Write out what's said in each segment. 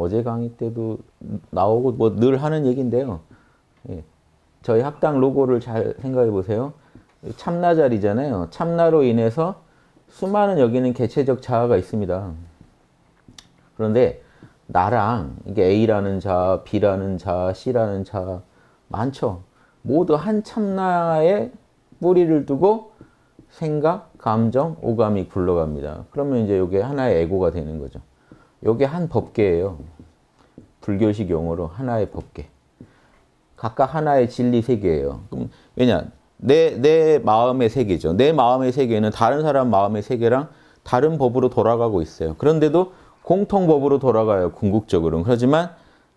어제 강의 때도 나오고 뭐 늘 하는 얘기인데요. 예. 저희 학당 로고를 잘 생각해 보세요. 참나 자리잖아요. 참나로 인해서 수많은 여기는 개체적 자아가 있습니다. 그런데 나랑 이게 A라는 자아, B라는 자아, C라는 자아 많죠. 모두 한 참나의 뿌리를 두고 생각, 감정, 오감이 굴러갑니다. 그러면 이제 이게 하나의 에고가 되는 거죠. 이게 한 법계예요. 불교식 용어로 하나의 법계. 각각 하나의 진리 세계예요. 그럼 왜냐? 내, 내 마음의 세계죠. 내 마음의 세계는 다른 사람 마음의 세계랑 다른 법으로 돌아가고 있어요. 그런데도 공통법으로 돌아가요, 궁극적으로는. 하지만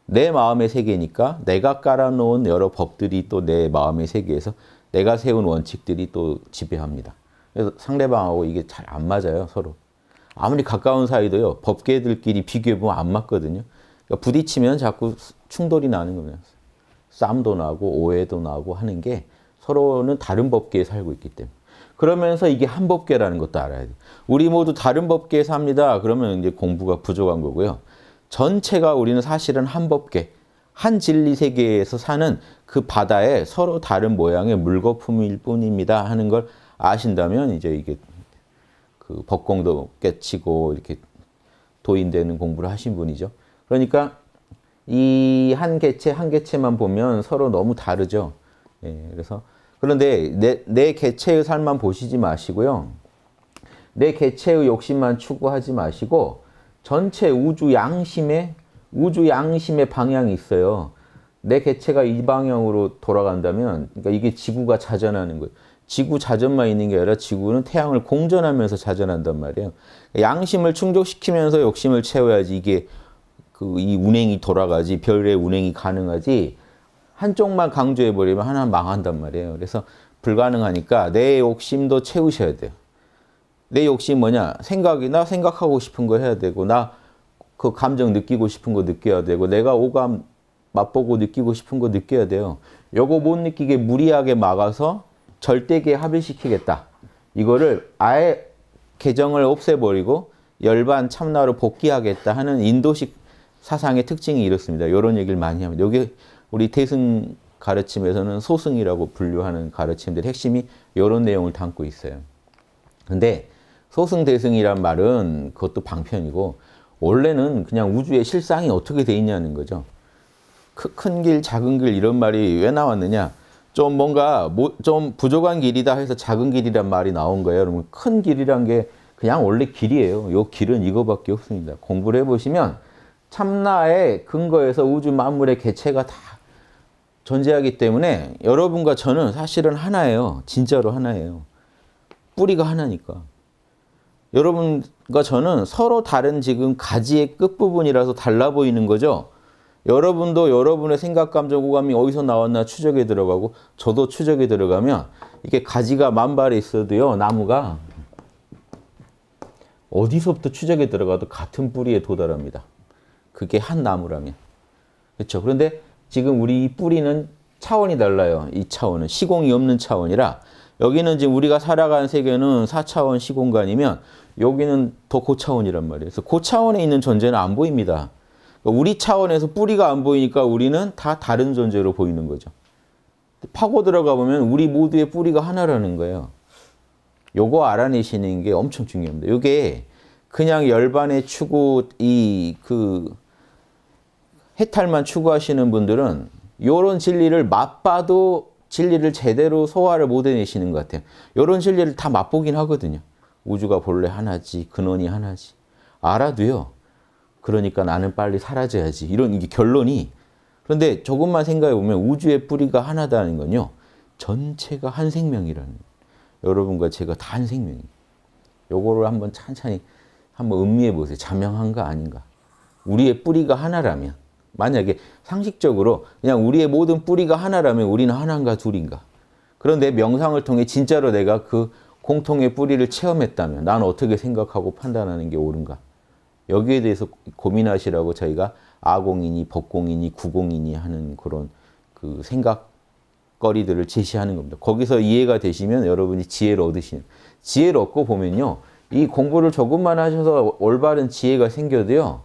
내 마음의 세계니까 내가 깔아놓은 여러 법들이 또 내 마음의 세계에서 내가 세운 원칙들이 또 지배합니다. 그래서 상대방하고 이게 잘 안 맞아요, 서로. 아무리 가까운 사이도요, 법계들끼리 비교해보면 안 맞거든요. 그러니까 부딪히면 자꾸 충돌이 나는 겁니다. 싸움도 나고 오해도 나고 하는 게 서로는 다른 법계에 살고 있기 때문에. 그러면서 이게 한 법계라는 것도 알아야 돼요. 우리 모두 다른 법계에 삽니다. 그러면 이제 공부가 부족한 거고요. 전체가 우리는 사실은 한 법계, 한 진리 세계에서 사는 그 바다에 서로 다른 모양의 물거품일 뿐입니다 하는 걸 아신다면 이제 이게 그 법공도 깨치고 이렇게 도인되는 공부를 하신 분이죠. 그러니까 이 한 개체 한 개체만 보면 서로 너무 다르죠. 예, 그래서 그런데 내, 내 개체의 삶만 보시지 마시고요. 내 개체의 욕심만 추구하지 마시고 전체 우주 양심의 우주 양심의 방향이 있어요. 내 개체가 이 방향으로 돌아간다면 그러니까 이게 지구가 자전하는 거예요. 지구 자전만 있는 게 아니라 지구는 태양을 공전하면서 자전한단 말이에요. 양심을 충족시키면서 욕심을 채워야지 이게 그 이 운행이 돌아가지 별의 운행이 가능하지 한쪽만 강조해 버리면 하나 망한단 말이에요. 그래서 불가능하니까 내 욕심도 채우셔야 돼요. 내 욕심 뭐냐? 생각이나 생각하고 싶은 거 해야 되고 나 그 감정 느끼고 싶은 거 느껴야 되고 내가 오감 맛보고 느끼고 싶은 거 느껴야 돼요. 요거 못 느끼게 무리하게 막아서 절대계 합의시키겠다 이거를 아예 개정을 없애버리고 열반 참나로 복귀하겠다 하는 인도식 사상의 특징이 이렇습니다. 이런 얘기를 많이 합니다. 여기 우리 대승 가르침에서는 소승이라고 분류하는 가르침들의 핵심이 이런 내용을 담고 있어요. 근데 소승 대승이란 말은 그것도 방편이고 원래는 그냥 우주의 실상이 어떻게 돼 있냐는 거죠. 큰길 작은 길 이런 말이 왜 나왔느냐. 좀 뭔가 좀 부족한 길이다 해서 작은 길이란 말이 나온 거예요. 여러분 큰 길이란 게 그냥 원래 길이에요. 요 길은 이거밖에 없습니다. 공부를 해보시면 참나의 근거에서 우주 만물의 개체가 다 존재하기 때문에 여러분과 저는 사실은 하나예요. 진짜로 하나예요. 뿌리가 하나니까. 여러분과 저는 서로 다른 지금 가지의 끝부분이라서 달라 보이는 거죠. 여러분도 여러분의 생각, 감정, 호감이 어디서 나왔나 추적에 들어가고 저도 추적에 들어가면 이게 가지가 만발에 있어도요. 나무가 어디서부터 추적에 들어가도 같은 뿌리에 도달합니다. 그게 한 나무라면. 그렇죠. 그런데 지금 우리 뿌리는 차원이 달라요. 이 차원은 시공이 없는 차원이라 여기는 지금 우리가 살아가는 세계는 4차원 시공간이면 여기는 더 고차원이란 말이에요. 그래서 고차원에 있는 존재는 안 보입니다. 그러니까 우리 차원에서 뿌리가 안 보이니까 우리는 다 다른 존재로 보이는 거죠. 파고 들어가 보면 우리 모두의 뿌리가 하나라는 거예요. 요거 알아내시는 게 엄청 중요합니다. 요게 그냥 열반의 추구 이 그 해탈만 추구하시는 분들은 요런 진리를 맛봐도 진리를 제대로 소화를 못 해내시는 것 같아요. 요런 진리를 다 맛보긴 하거든요. 우주가 본래 하나지, 근원이 하나지. 알아도요. 그러니까 나는 빨리 사라져야지. 이런 결론이 그런데 조금만 생각해 보면 우주의 뿌리가 하나다는 건요. 전체가 한 생명이라는 여러분과 제가 다 한 생명입니다. 요거를 한번 찬찬히 한번 음미해 보세요. 자명한 가 아닌가. 우리의 뿌리가 하나라면 만약에 상식적으로 그냥 우리의 모든 뿌리가 하나라면 우리는 하나인가 둘인가. 그런데 명상을 통해 진짜로 내가 그 공통의 뿌리를 체험했다면 난 어떻게 생각하고 판단하는 게 옳은가. 여기에 대해서 고민하시라고 저희가 아공이니 법공이니 구공이니 하는 그런 그 생각거리들을 제시하는 겁니다. 거기서 이해가 되시면 여러분이 지혜를 얻으시는 지혜를 얻고 보면요. 이 공부를 조금만 하셔서 올바른 지혜가 생겨도요.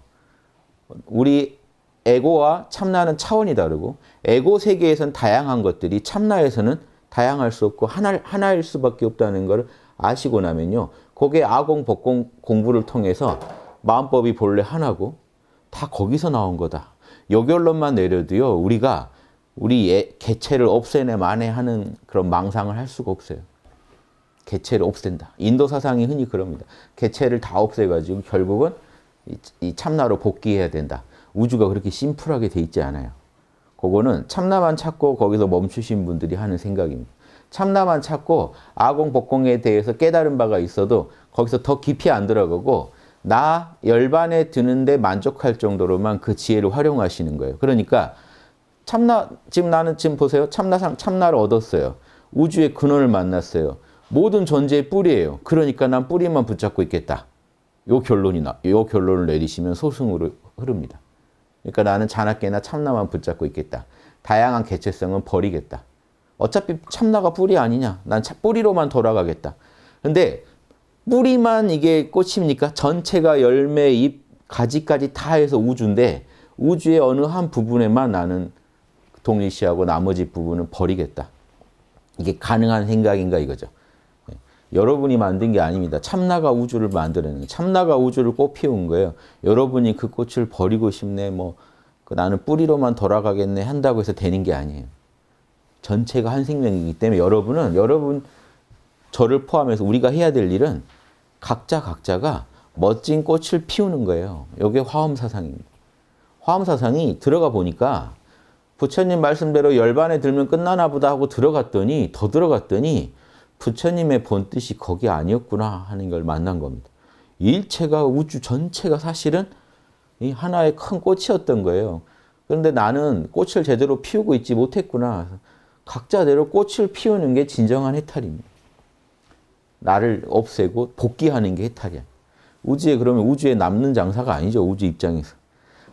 우리 에고와 참나는 차원이 다르고 에고 세계에선 다양한 것들이 참나에서는 다양할 수 없고 하나, 하나일 수밖에 없다는 걸 아시고 나면요. 그게 아공, 법공 공부를 통해서 마음법이 본래 하나고 다 거기서 나온 거다. 요 결론만 내려도요. 우리가 우리 예, 개체를 없애내 만에하는 그런 망상을 할 수가 없어요. 개체를 없앤다. 인도 사상이 흔히 그럽니다. 개체를 다 없애가지고 결국은 이 참나로 복귀해야 된다. 우주가 그렇게 심플하게 돼 있지 않아요. 그거는 참나만 찾고 거기서 멈추신 분들이 하는 생각입니다. 참나만 찾고 아공, 복공에 대해서 깨달은 바가 있어도 거기서 더 깊이 안 들어가고 나 열반에 드는데 만족할 정도로만 그 지혜를 활용하시는 거예요. 그러니까 참나 지금 나는 지금 보세요. 참나상 참나를 얻었어요. 우주의 근원을 만났어요. 모든 존재의 뿌리예요. 그러니까 난 뿌리만 붙잡고 있겠다. 요 결론이 나, 요 결론을 내리시면 소승으로 흐릅니다. 그러니까 나는 자나깨나 참나만 붙잡고 있겠다. 다양한 개체성은 버리겠다. 어차피 참나가 뿌리 아니냐. 난 뿌리로만 돌아가겠다. 근데 뿌리만 이게 꽃입니까? 전체가 열매, 잎, 가지까지 다 해서 우주인데 우주의 어느 한 부분에만 나는 동일시하고 나머지 부분은 버리겠다. 이게 가능한 생각인가 이거죠. 예. 여러분이 만든 게 아닙니다. 참나가 우주를 만들어낸 참나가 우주를 꽃 피운 거예요. 여러분이 그 꽃을 버리고 싶네, 뭐 그 나는 뿌리로만 돌아가겠네 한다고 해서 되는 게 아니에요. 전체가 한 생명이기 때문에 여러분은 여러분 저를 포함해서 우리가 해야 될 일은 각자 각자가 멋진 꽃을 피우는 거예요. 이게 화엄 사상입니다. 화엄 사상이 들어가 보니까 부처님 말씀대로 열반에 들면 끝나나 보다 하고 들어갔더니 더 들어갔더니 부처님의 본 뜻이 거기 아니었구나 하는 걸 만난 겁니다. 일체가 우주 전체가 사실은 이 하나의 큰 꽃이었던 거예요. 그런데 나는 꽃을 제대로 피우고 있지 못했구나. 각자대로 꽃을 피우는 게 진정한 해탈입니다. 나를 없애고 복귀하는 게 해탈이야. 우주에 그러면 우주에 남는 장사가 아니죠. 우주 입장에서.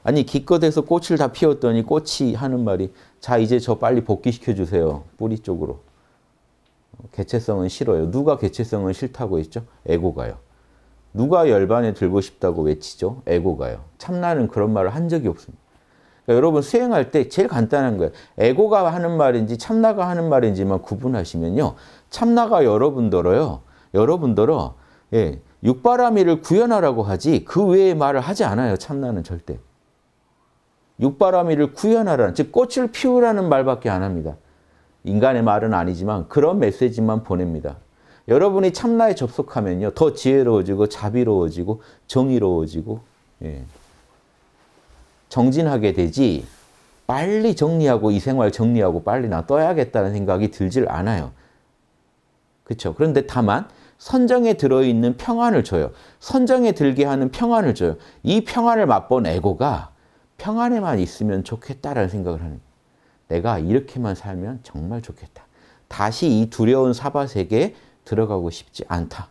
아니 기껏해서 꽃을 다 피웠더니 꽃이 하는 말이 자 이제 저 빨리 복귀시켜 주세요. 뿌리 쪽으로. 개체성은 싫어요. 누가 개체성은 싫다고 했죠? 에고가요. 누가 열반에 들고 싶다고 외치죠? 에고가요. 참나는 그런 말을 한 적이 없습니다. 그러니까 여러분 수행할 때 제일 간단한 거예요. 에고가 하는 말인지 참나가 하는 말인지만 구분하시면요. 참나가 여러분더러요. 여러분들어 예, 육바라밀을 구현하라고 하지 그 외의 말을 하지 않아요. 참나는 절대. 육바라밀을 구현하라는 즉 꽃을 피우라는 말밖에 안 합니다. 인간의 말은 아니지만 그런 메시지만 보냅니다. 여러분이 참나에 접속하면요. 더 지혜로워지고 자비로워지고 정의로워지고 예. 정진하게 되지 빨리 정리하고 이 생활 정리하고 빨리 나 떠야겠다는 생각이 들질 않아요. 그렇죠. 그런데 다만 선정에 들어있는 평안을 줘요. 선정에 들게 하는 평안을 줘요. 이 평안을 맛본 에고가 평안에만 있으면 좋겠다라는 생각을 하는 내가 이렇게만 살면 정말 좋겠다. 다시 이 두려운 사바세계에 들어가고 싶지 않다.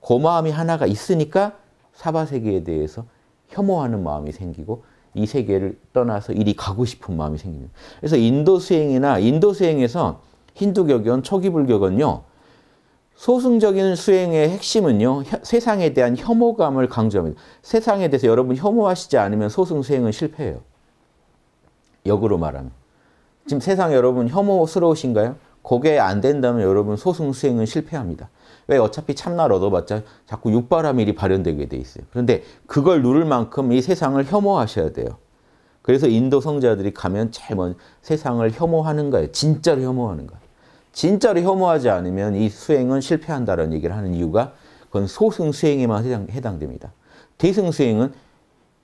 고마움이 하나가 있으니까 사바세계에 대해서 혐오하는 마음이 생기고 이 세계를 떠나서 이리 가고 싶은 마음이 생깁니다. 그래서 인도 수행이나 인도 수행에서 힌두교견, 초기불교건요. 소승적인 수행의 핵심은요, 세상에 대한 혐오감을 강조합니다. 세상에 대해서 여러분 혐오하시지 않으면 소승 수행은 실패해요. 역으로 말하면. 지금 세상 여러분 혐오스러우신가요? 그게 안 된다면 여러분 소승 수행은 실패합니다. 왜 어차피 참나 얻어봤자 자꾸 육바라밀이 발현되게 돼 있어요. 그런데 그걸 누를 만큼 이 세상을 혐오하셔야 돼요. 그래서 인도 성자들이 가면 제일 먼저 세상을 혐오하는 거예요. 진짜로 혐오하는 거예요. 진짜로 혐오하지 않으면 이 수행은 실패한다는 얘기를 하는 이유가 그건 소승 수행에만 해당, 해당됩니다. 대승 수행은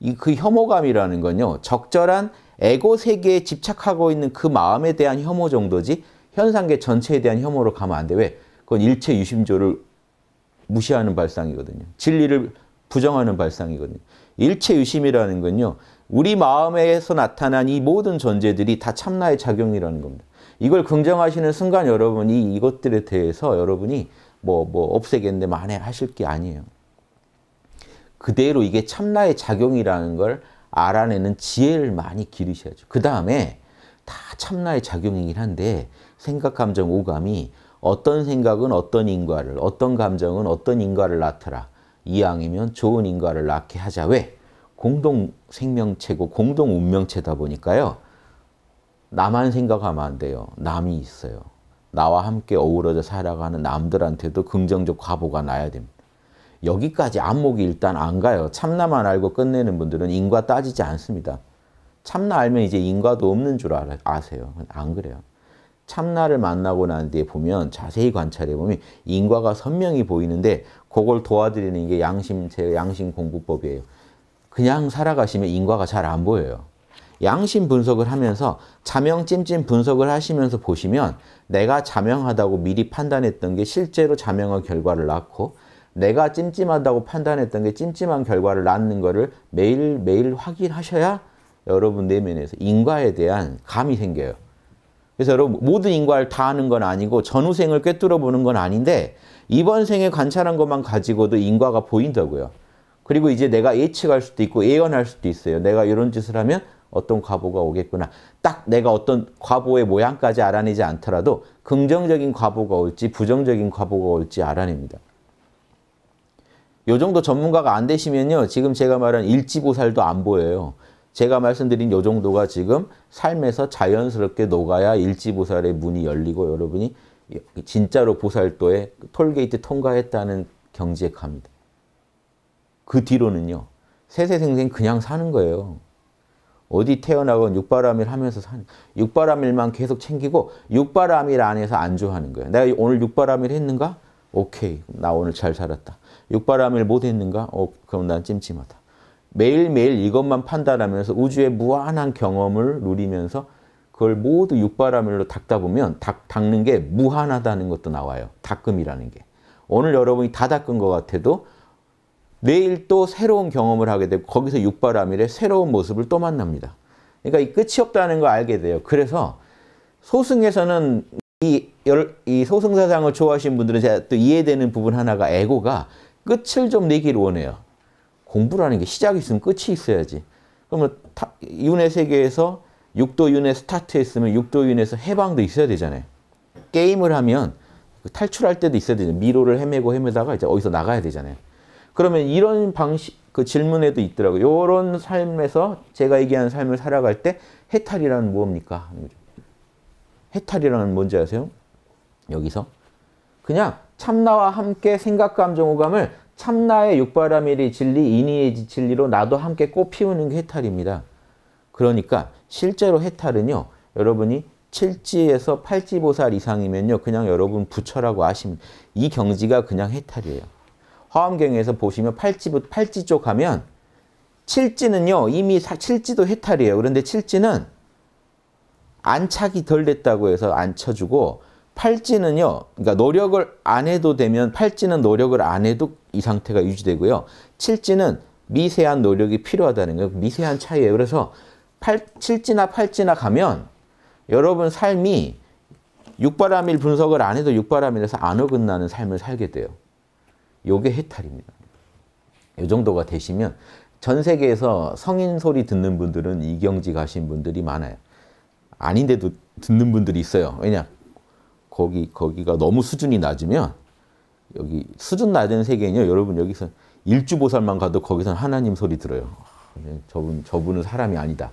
이 그 혐오감이라는 건요. 적절한 에고 세계에 집착하고 있는 그 마음에 대한 혐오 정도지 현상계 전체에 대한 혐오로 가면 안 돼. 왜? 그건 일체 유심조를 무시하는 발상이거든요. 진리를 부정하는 발상이거든요. 일체 유심이라는 건요. 우리 마음에서 나타난 이 모든 존재들이 다 참나의 작용이라는 겁니다. 이걸 긍정하시는 순간 여러분이 이것들에 대해서 여러분이 뭐, 뭐, 없애겠는데 만에 하실 게 아니에요. 그대로 이게 참나의 작용이라는 걸 알아내는 지혜를 많이 기르셔야죠. 그 다음에 다 참나의 작용이긴 한데 생각, 감정, 오감이 어떤 생각은 어떤 인과를, 어떤 감정은 어떤 인과를 낳더라. 이왕이면 좋은 인과를 낳게 하자. 왜? 공동 생명체고 공동 운명체다 보니까요. 나만 생각하면 안 돼요. 남이 있어요. 나와 함께 어우러져 살아가는 남들한테도 긍정적 과보가 나야 됩니다. 여기까지 안목이 일단 안 가요. 참나만 알고 끝내는 분들은 인과 따지지 않습니다. 참나 알면 이제 인과도 없는 줄 아세요. 안 그래요. 참나를 만나고 난 뒤에 보면 자세히 관찰해 보면 인과가 선명히 보이는데 그걸 도와드리는 게 양심 양심 공부법이에요. 그냥 살아가시면 인과가 잘 안 보여요. 양심 분석을 하면서 자명 찜찜 분석을 하시면서 보시면 내가 자명하다고 미리 판단했던 게 실제로 자명한 결과를 낳고 내가 찜찜하다고 판단했던 게 찜찜한 결과를 낳는 거를 매일매일 확인하셔야 여러분 내면에서 인과에 대한 감이 생겨요. 그래서 여러분 모든 인과를 다 하는 건 아니고 전후생을 꿰뚫어 보는 건 아닌데 이번 생에 관찰한 것만 가지고도 인과가 보인다고요. 그리고 이제 내가 예측할 수도 있고 예언할 수도 있어요. 내가 이런 짓을 하면 어떤 과보가 오겠구나. 딱 내가 어떤 과보의 모양까지 알아내지 않더라도 긍정적인 과보가 올지 부정적인 과보가 올지 알아냅니다. 요 정도 전문가가 안 되시면요. 지금 제가 말한 일지보살도 안 보여요. 제가 말씀드린 요 정도가 지금 삶에서 자연스럽게 녹아야 일지보살의 문이 열리고 여러분이 진짜로 보살도에 톨게이트 통과했다는 경지에 갑니다. 그 뒤로는요. 세세생생 그냥 사는 거예요. 어디 태어나건 육바라밀 하면서 사는 육바라밀만 계속 챙기고 육바라밀 안에서 안주하는 거예요. 내가 오늘 육바라밀 했는가? 오케이. 나 오늘 잘 살았다. 육바라밀 못 했는가? 어, 그럼 난 찜찜하다. 매일매일 이것만 판단하면서 우주의 무한한 경험을 누리면서 그걸 모두 육바라밀로 닦다 보면 닦, 닦는 게 무한하다는 것도 나와요. 닦음이라는 게. 오늘 여러분이 다 닦은 것 같아도 내일 또 새로운 경험을 하게 되고 거기서 육바라밀의 새로운 모습을 또 만납니다. 그러니까 이 끝이 없다는 걸 알게 돼요. 그래서 소승에서는 이, 이 소승사상을 좋아하시는 분들은 제가 또 이해되는 부분 하나가 에고가 끝을 좀 내기를 원해요. 공부라는 게 시작이 있으면 끝이 있어야지. 그러면 타, 윤회 세계에서 육도윤회 스타트했으면 육도윤회에서 해방도 있어야 되잖아요. 게임을 하면 탈출할 때도 있어야 되잖아요. 미로를 헤매고 헤매다가 이제 어디서 나가야 되잖아요. 그러면 이런 방식 그 질문에도 있더라고요. 이런 삶에서 제가 얘기하 삶을 살아갈 때 해탈이란 무엇입니까? 해탈이란 뭔지 아세요? 여기서 그냥 참나와 함께 생각, 감정, 오감을 참나의 육바라밀이 진리, 인의의 진리로 나도 함께 꽃 피우는 게 해탈입니다. 그러니까 실제로 해탈은요. 여러분이 7지에서 8지보살 이상이면요. 그냥 여러분 부처라고 아시면 이 경지가 그냥 해탈이에요. 화엄경에서 보시면 팔찌, 팔찌 쪽 하면 칠찌는요 이미 사, 칠찌도 해탈이에요. 그런데 칠찌는 안착이 덜 됐다고 해서 안 쳐주고 팔찌는요. 그러니까 노력을 안 해도 되면 팔찌는 노력을 안 해도 이 상태가 유지되고요. 칠찌는 미세한 노력이 필요하다는 거예요. 미세한 차이예요. 그래서 팔, 칠찌나 팔찌나 가면 여러분 삶이 육바람일 분석을 안 해도 육바람일에서 안 어긋나는 삶을 살게 돼요. 요게 해탈입니다. 요 정도가 되시면 전 세계에서 성인 소리 듣는 분들은 이경지 가신 분들이 많아요. 아닌데도 듣는 분들이 있어요. 왜냐? 거기 거기가 너무 수준이 낮으면 여기 수준 낮은 세계는요. 여러분 여기서 일주보살만 가도 거기선 하나님 소리 들어요. 네, 저분 저분은 사람이 아니다.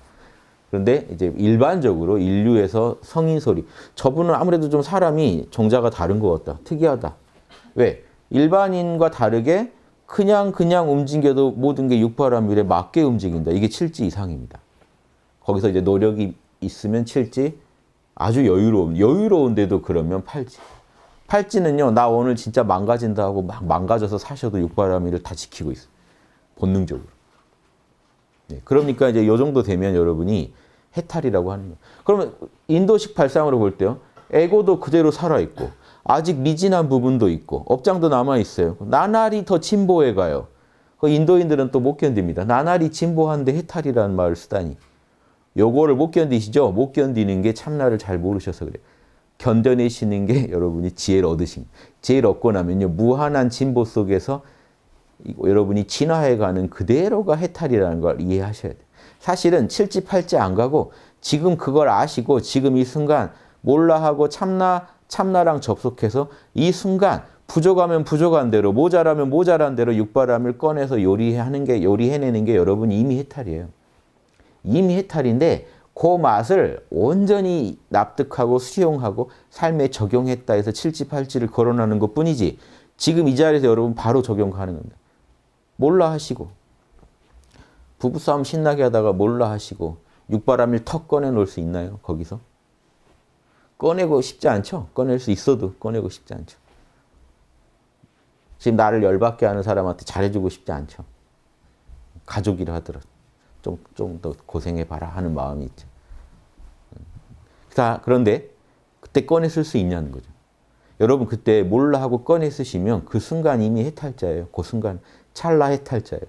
그런데 이제 일반적으로 인류에서 성인 소리 저분은 아무래도 좀 사람이 종자가 다른 것 같다. 특이하다. 왜? 일반인과 다르게 그냥 그냥 움직여도 모든 게6바람일에 맞게 움직인다. 이게 7지 이상입니다. 거기서 이제 노력이 있으면 7지, 아주 여유로운, 여유로운데도 그러면 8지. 8지는요나 오늘 진짜 망가진다 하고 막 망가져서 사셔도 6바람이를다 지키고 있어 본능적으로. 네, 그러니까 이제 요 정도 되면 여러분이 해탈이라고 하는 거예요. 그러면 인도식 발상으로 볼 때요, 에고도 그대로 살아있고, 아직 미진한 부분도 있고 업장도 남아있어요. 나날이 더 진보해 가요. 그 인도인들은 또 못 견딥니다. 나날이 진보한데 해탈이라는 말을 쓰다니. 요거를 못 견디시죠? 못 견디는 게 참나를 잘 모르셔서 그래요. 견뎌내시는 게 여러분이 지혜를 얻으신 지혜를 얻고 나면요. 무한한 진보 속에서 여러분이 진화해가는 그대로가 해탈이라는 걸 이해하셔야 돼요. 사실은 7지 8지 안 가고 지금 그걸 아시고 지금 이 순간 몰라하고 참나 참나랑 접속해서 이 순간 부족하면 부족한 대로 모자라면 모자란 대로 육바람을 꺼내서 요리하는 게 요리해내는 게 여러분 이미 해탈이에요. 이미 해탈인데 그 맛을 온전히 납득하고 수용하고 삶에 적용했다 해서 칠지팔지를 거론하는 것 뿐이지 지금 이 자리에서 여러분 바로 적용하는 겁니다. 몰라 하시고 부부싸움 신나게 하다가 몰라 하시고 육바람을 턱 꺼내놓을 수 있나요? 거기서? 꺼내고 싶지 않죠? 꺼낼 수 있어도 꺼내고 싶지 않죠. 지금 나를 열받게 하는 사람한테 잘해주고 싶지 않죠. 가족이라 하더라도 좀, 좀 더 고생해봐라 하는 마음이 있죠. 다, 그런데 그때 꺼냈을 수 있냐는 거죠. 여러분 그때 몰라 하고 꺼냈으시면 그 순간 이미 해탈자예요. 그 순간 찰나 해탈자예요.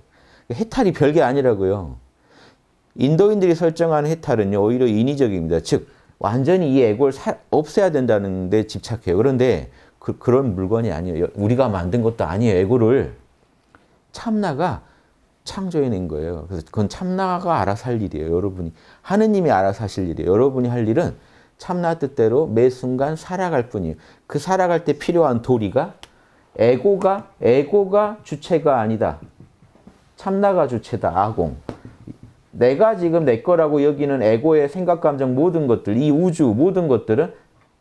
그러니까 해탈이 별게 아니라고요. 인도인들이 설정한 해탈은 오히려 인위적입니다. 즉, 완전히 이 에고를 사, 없애야 된다는 데 집착해요. 그런데 그, 그런 물건이 아니에요. 우리가 만든 것도 아니에요. 에고 참나가 창조해낸 거예요. 그래서 그건 참나가 알아서 할 일이에요. 여러분이 하느님이 알아서 하실 일이에요. 여러분이 할 일은 참나 뜻대로 매 순간 살아갈 뿐이에요. 그 살아갈 때 필요한 도리가 에고가 에고가 주체가 아니다. 참나가 주체다. 아공. 내가 지금 내 거라고 여기는 에고의 생각, 감정 모든 것들, 이 우주 모든 것들은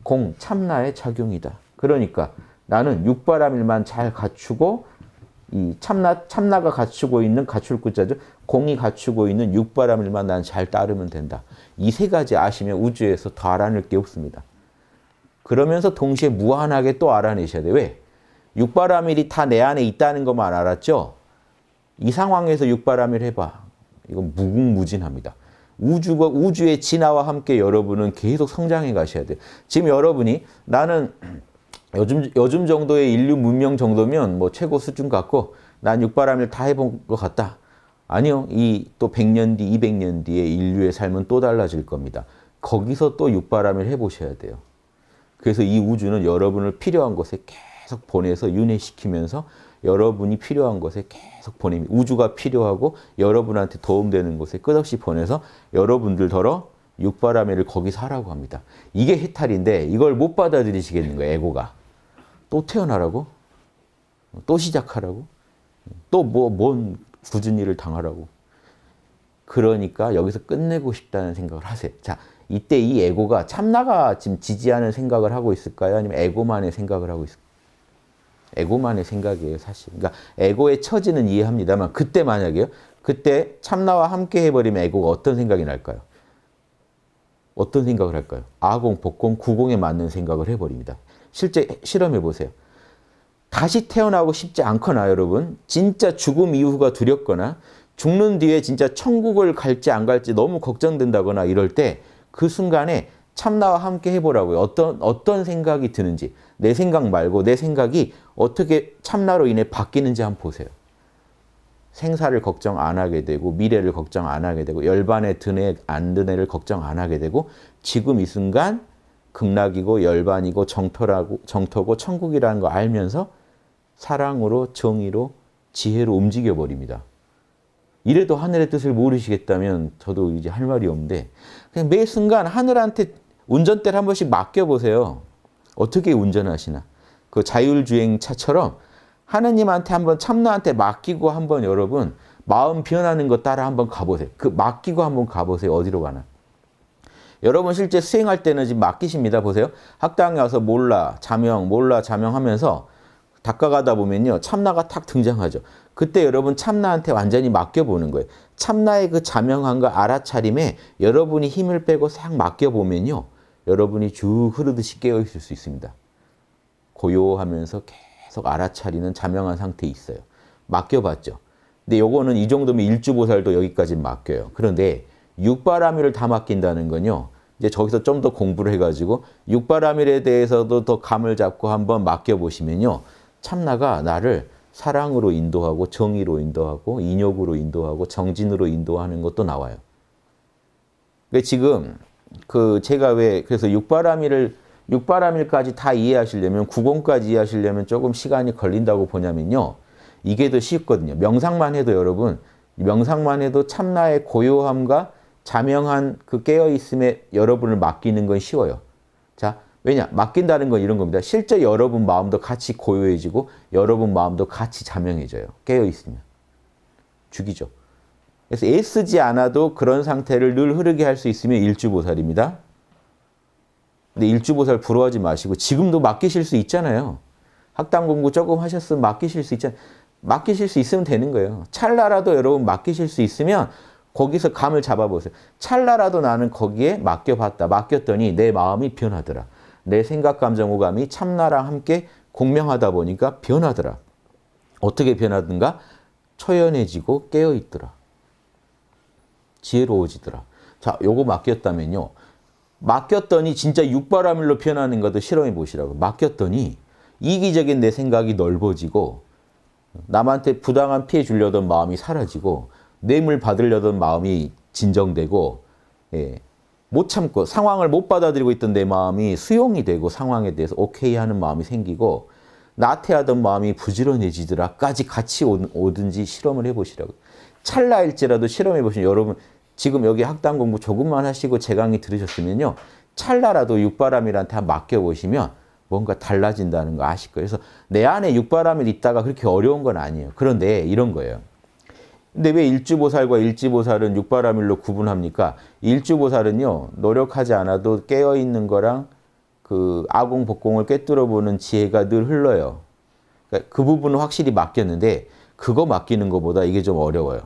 공, 참나의 작용이다. 그러니까 나는 육바라밀만 잘 갖추고 이 참나, 참나가 갖추고 있는 갖출구자죠 공이 갖추고 있는 육바라밀만 난 잘 따르면 된다. 이 세 가지 아시면 우주에서 더 알아낼 게 없습니다. 그러면서 동시에 무한하게 또 알아내셔야 돼. 왜? 육바라밀이 다 내 안에 있다는 것만 알았죠? 이 상황에서 육바라밀 해봐. 이건 무궁무진합니다. 우주가 우주의 진화와 함께 여러분은 계속 성장해 가셔야 돼요. 지금 여러분이 나는 요즘 요즘 정도의 인류 문명 정도면 뭐 최고 수준 같고 난 육바람일 다 해본 것 같다. 아니요. 이 또 100년 뒤, 200년 뒤에 인류의 삶은 또 달라질 겁니다. 거기서 또 육바람을 해보셔야 돼요. 그래서 이 우주는 여러분을 필요한 곳에 계속 보내서 윤회시키면서 여러분이 필요한 것에 계속 계속 보냅니 우주가 필요하고 여러분한테 도움되는 곳에 끝없이 보내서 여러분들더러 육바라밀을 거기서 하라고 합니다. 이게 해탈인데 이걸 못 받아들이시겠는 거예요. 에고가. 또 태어나라고? 또 시작하라고? 또 뭐뭔 굳은 일을 당하라고? 그러니까 여기서 끝내고 싶다는 생각을 하세요. 자, 이때 이 에고가 참나가 지금 지지하는 생각을 하고 있을까요? 아니면 에고만의 생각을 하고 있을까요? 에고만의 생각이에요, 사실. 그러니까 에고의 처지는 이해합니다만 그때 만약에요. 그때 참나와 함께 해버리면 에고가 어떤 생각이 날까요? 어떤 생각을 할까요? 아공, 복공, 구공에 맞는 생각을 해버립니다. 실제 실험해 보세요. 다시 태어나고 싶지 않거나 여러분 진짜 죽음 이후가 두렵거나 죽는 뒤에 진짜 천국을 갈지 안 갈지 너무 걱정된다거나 이럴 때 그 순간에 참나와 함께 해보라고요. 어떤 어떤 생각이 드는지 내 생각 말고 내 생각이 어떻게 참나로 인해 바뀌는지 한번 보세요. 생사를 걱정 안 하게 되고 미래를 걱정 안 하게 되고 열반에 드네 안 드네를 걱정 안 하게 되고 지금 이 순간 극락이고 열반이고 정토라고 정토고 천국이라는 거 알면서 사랑으로 정의로 지혜로 움직여 버립니다. 이래도 하늘의 뜻을 모르시겠다면 저도 이제 할 말이 없는데 그냥 매 순간 하늘한테 운전대를 한 번씩 맡겨 보세요. 어떻게 운전하시나? 그 자율주행 차처럼 하느님한테 한번 참나한테 맡기고 한 번 여러분 마음 변하는 것 따라 한 번 가보세요. 그 맡기고 한번 가보세요. 어디로 가나. 여러분 실제 수행할 때는 지금 맡기십니다. 보세요. 학당에 와서 몰라, 자명, 몰라, 자명 하면서 닦아가다 보면요. 참나가 탁 등장하죠. 그때 여러분 참나한테 완전히 맡겨보는 거예요. 참나의 그 자명함과 알아차림에 여러분이 힘을 빼고 싹 맡겨보면요. 여러분이 쭉 흐르듯이 깨어있을 수 있습니다. 고요하면서 계속 알아차리는 자명한 상태에 있어요. 맡겨봤죠. 근데 요거는 이 정도면 일주보살도 여기까지 맡겨요. 그런데 육바라밀을 다 맡긴다는 건요. 이제 저기서 좀 더 공부를 해가지고 육바라밀에 대해서도 더 감을 잡고 한번 맡겨보시면요. 참나가 나를 사랑으로 인도하고 정의로 인도하고 인욕으로 인도하고 정진으로 인도하는 것도 나와요. 지금 그 제가 왜 그래서 육바라밀을 6바람일까지 다 이해하시려면 90까지 이해하시려면 조금 시간이 걸린다고 보냐면요. 이게 더 쉽거든요. 명상만 해도 여러분 명상만 해도 참나의 고요함과 자명한 그 깨어있음에 여러분을 맡기는 건 쉬워요. 자, 왜냐? 맡긴다는 건 이런 겁니다. 실제 여러분 마음도 같이 고요해지고 여러분 마음도 같이 자명해져요. 깨어있으면. 죽이죠. 그래서 애쓰지 않아도 그런 상태를 늘 흐르게 할 수 있으면 일주보살입니다. 근데 일주보살 부러워하지 마시고 지금도 맡기실 수 있잖아요. 학당 공부 조금 하셨으면 맡기실 수 있잖아요. 맡기실 수 있으면 되는 거예요. 찰나라도 여러분 맡기실 수 있으면 거기서 감을 잡아보세요. 찰나라도 나는 거기에 맡겨봤다. 맡겼더니 내 마음이 변하더라. 내 생각, 감정, 오감이 참나랑 함께 공명하다 보니까 변하더라. 어떻게 변하든가 처연해지고 깨어있더라. 지혜로워지더라. 자, 요거 맡겼다면요. 맡겼더니 진짜 육바라밀로 표현하는 것도 실험해 보시라고. 맡겼더니 이기적인 내 생각이 넓어지고 남한테 부당한 피해 주려던 마음이 사라지고 뇌물 받으려던 마음이 진정되고 예, 못 참고 상황을 못 받아들이고 있던 내 마음이 수용이 되고 상황에 대해서 오케이 하는 마음이 생기고 나태하던 마음이 부지런해지더라까지 같이 오든지 실험을 해보시라고. 찰나일지라도 실험해보시면 여러분 지금 여기 학당 공부 조금만 하시고 제 강의 들으셨으면요. 찰나라도 육바람이란 다 맡겨보시면 뭔가 달라진다는 거 아실 거예요. 그래서 내 안에 육바람이 있다가 그렇게 어려운 건 아니에요. 그런데 이런 거예요. 근데 왜 일주보살과 일지보살은 육바라밀로 구분합니까? 일주보살은요, 노력하지 않아도 깨어있는 거랑 그 아공, 복공을 꿰뚫어 보는 지혜가 늘 흘러요. 그러니까 그 부분은 확실히 맡겼는데, 그거 맡기는 것보다 이게 좀 어려워요.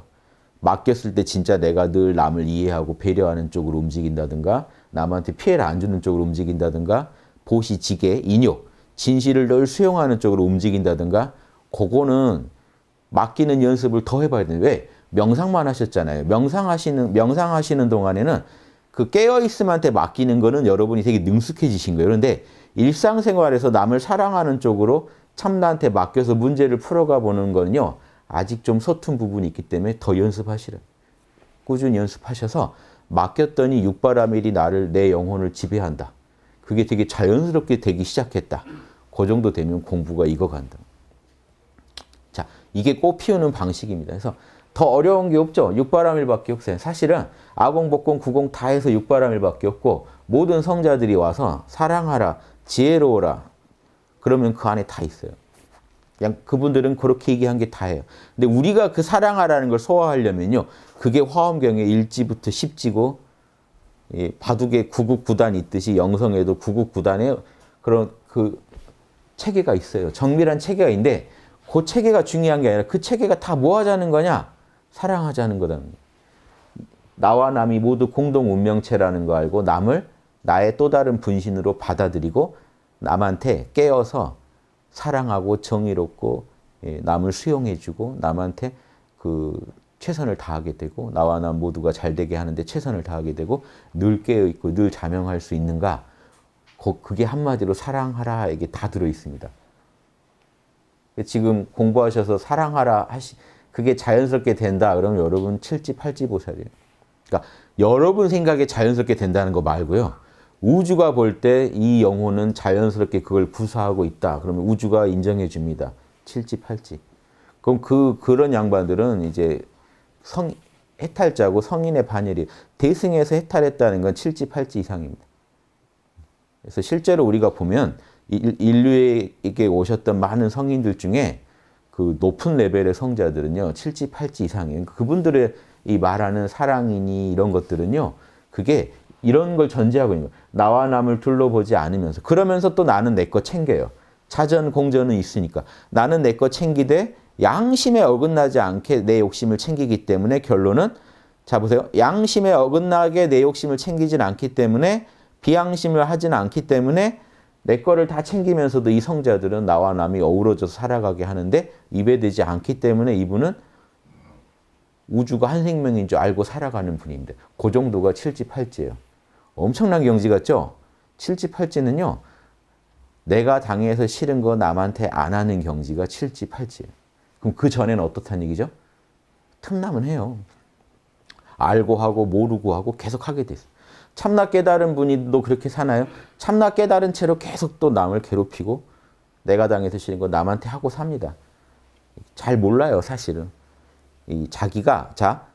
맡겼을 때 진짜 내가 늘 남을 이해하고 배려하는 쪽으로 움직인다든가 남한테 피해를 안 주는 쪽으로 움직인다든가 보시, 지게, 인욕, 진실을 늘 수용하는 쪽으로 움직인다든가 그거는 맡기는 연습을 더 해봐야 되는데 왜? 명상만 하셨잖아요. 명상하시는 명상하시는 동안에는 그 깨어 있음한테 맡기는 거는 여러분이 되게 능숙해지신 거예요. 그런데 일상생활에서 남을 사랑하는 쪽으로 참나한테 맡겨서 문제를 풀어가 보는 건요 아직 좀 서툰 부분이 있기 때문에 더 연습하시라. 꾸준히 연습하셔서 맡겼더니 육바라밀이 나를 내 영혼을 지배한다. 그게 되게 자연스럽게 되기 시작했다. 그 정도 되면 공부가 익어간다. 자, 이게 꽃 피우는 방식입니다. 그래서 더 어려운 게 없죠. 육바라밀밖에 없어요. 사실은 아공, 복공, 구공 다 해서 육바라밀밖에 없고 모든 성자들이 와서 사랑하라, 지혜로워라 그러면 그 안에 다 있어요. 그냥 그분들은 그렇게 얘기한 게 다예요. 근데 우리가 그 사랑하라는 걸 소화하려면요. 그게 화엄경의 1지부터 10지고 예, 바둑에 구국구단 있듯이 영성에도 구국구단에 그런 그 체계가 있어요. 정밀한 체계가 있는데 그 체계가 중요한 게 아니라 그 체계가 다 뭐 하자는 거냐? 사랑하자는 거다 나와 남이 모두 공동 운명체라는 거 알고 남을 나의 또 다른 분신으로 받아들이고 남한테 깨어서 사랑하고 정의롭고 예, 남을 수용해주고 남한테 그 최선을 다하게 되고 나와 나 모두가 잘 되게 하는데 최선을 다하게 되고 늘 깨어있고 늘 자명할 수 있는가 그게 한마디로 사랑하라 이게 다 들어있습니다. 지금 공부하셔서 사랑하라 하시 그게 자연스럽게 된다 그러면 여러분 7집 8집 오셔야 돼요. 그러니까 여러분 생각에 자연스럽게 된다는 거 말고요. 우주가 볼 때 이 영혼은 자연스럽게 그걸 구사하고 있다. 그러면 우주가 인정해 줍니다. 7지, 8지. 그럼 그, 그런 양반들은 이제 성, 해탈자고 성인의 반열이 대승에서 해탈했다는 건 7지, 8지 이상입니다. 그래서 실제로 우리가 보면 인류에게 오셨던 많은 성인들 중에 그 높은 레벨의 성자들은요, 7지, 8지 이상이에요. 그분들의 이 말하는 사랑이니 이런 것들은요, 그게 이런 걸 전제하고 있는 거예요. 나와 남을 둘러보지 않으면서. 그러면서 또 나는 내 거 챙겨요. 자전 공전은 있으니까. 나는 내 거 챙기되 양심에 어긋나지 않게 내 욕심을 챙기기 때문에 결론은 자 보세요. 양심에 어긋나게 내 욕심을 챙기진 않기 때문에 비양심을 하진 않기 때문에 내 거를 다 챙기면서도 이 성자들은 나와 남이 어우러져서 살아가게 하는데 입에 대지 않기 때문에 이분은 우주가 한 생명인 줄 알고 살아가는 분인데 그 정도가 칠지팔지예요. 엄청난 경지 같죠? 7지, 8지는요. 내가 당해서 싫은 거 남한테 안 하는 경지가 7지, 8지. 그럼 그 전에는 어떻다는 얘기죠? 틈나면 해요. 알고 하고 모르고 하고 계속 하게 돼 있어요. 참나 깨달은 분이도 그렇게 사나요? 참나 깨달은 채로 계속 또 남을 괴롭히고 내가 당해서 싫은 거 남한테 하고 삽니다. 잘 몰라요, 사실은. 이 자기가 자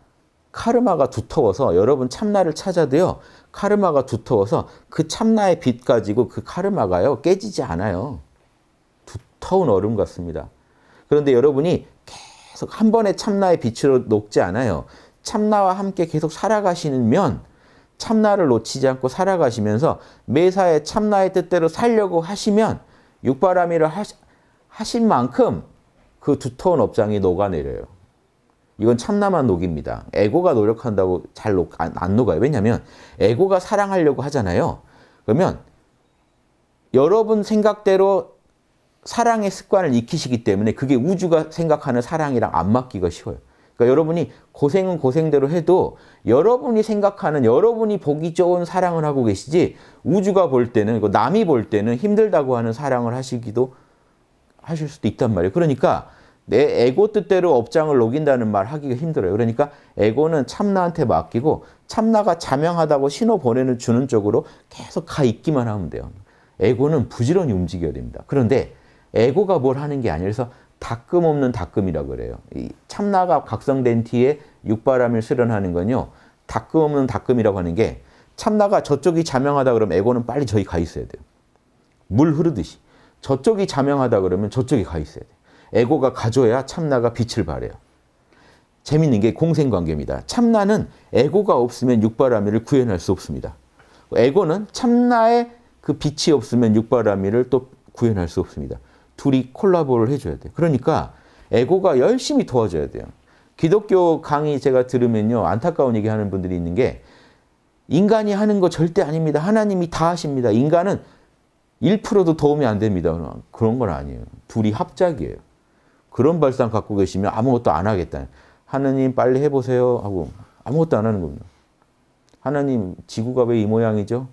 카르마가 두터워서 여러분 참나를 찾아도요. 카르마가 두터워서 그 참나의 빛 가지고 그 카르마가요 깨지지 않아요. 두터운 얼음 같습니다. 그런데 여러분이 계속 한 번에 참나의 빛으로 녹지 않아요. 참나와 함께 계속 살아가시면 참나를 놓치지 않고 살아가시면서 매사에 참나의 뜻대로 살려고 하시면 육바라밀을 하신 만큼 그 두터운 업장이 녹아내려요. 이건 참남한 녹입니다. 에고가 노력한다고 잘 녹, 안, 아, 안 녹아요. 왜냐하 에고가 사랑하려고 하잖아요. 그러면 여러분 생각대로 사랑의 습관을 익히시기 때문에 그게 우주가 생각하는 사랑이랑 안 맞기가 쉬워요. 그러니까 여러분이 고생은 고생대로 해도 여러분이 생각하는 여러분이 보기 좋은 사랑을 하고 계시지 우주가 볼 때는 남이 볼 때는 힘들다고 하는 사랑을 하시기도 하실 수도 있단 말이에요. 그러니까 내 에고 뜻대로 업장을 녹인다는 말 하기가 힘들어요. 그러니까 에고는 참나한테 맡기고 참나가 자명하다고 신호 보내는 주는 쪽으로 계속 가 있기만 하면 돼요. 에고는 부지런히 움직여야 됩니다. 그런데 에고가 뭘 하는 게 아니라서 닦음 없는 닦음이라고 그래요. 참나가 각성된 뒤에 육바람을 수련하는 건요. 닦음 없는 닦음이라고 하는 게 참나가 저쪽이 자명하다 그러면 에고는 빨리 저기 가 있어야 돼요. 물 흐르듯이. 저쪽이 자명하다 그러면 저쪽이 가 있어야 돼요. 에고가 가져야 참나가 빛을 발해요. 재밌는 게 공생관계입니다. 참나는 에고가 없으면 육바라밀을 구현할 수 없습니다. 에고는 참나의 그 빛이 없으면 육바라밀을 또 구현할 수 없습니다. 둘이 콜라보를 해줘야 돼요. 그러니까 에고가 열심히 도와줘야 돼요. 기독교 강의 제가 들으면요. 안타까운 얘기 하는 분들이 있는 게 인간이 하는 거 절대 아닙니다. 하나님이 다 하십니다. 인간은 1%도 도움이 안 됩니다. 그런 건 아니에요. 둘이 합작이에요. 그런 발상 갖고 계시면 아무것도 안 하겠다. 하느님 빨리 해보세요 하고 아무것도 안 하는 겁니다. 하나님 지구가 왜 이 모양이죠?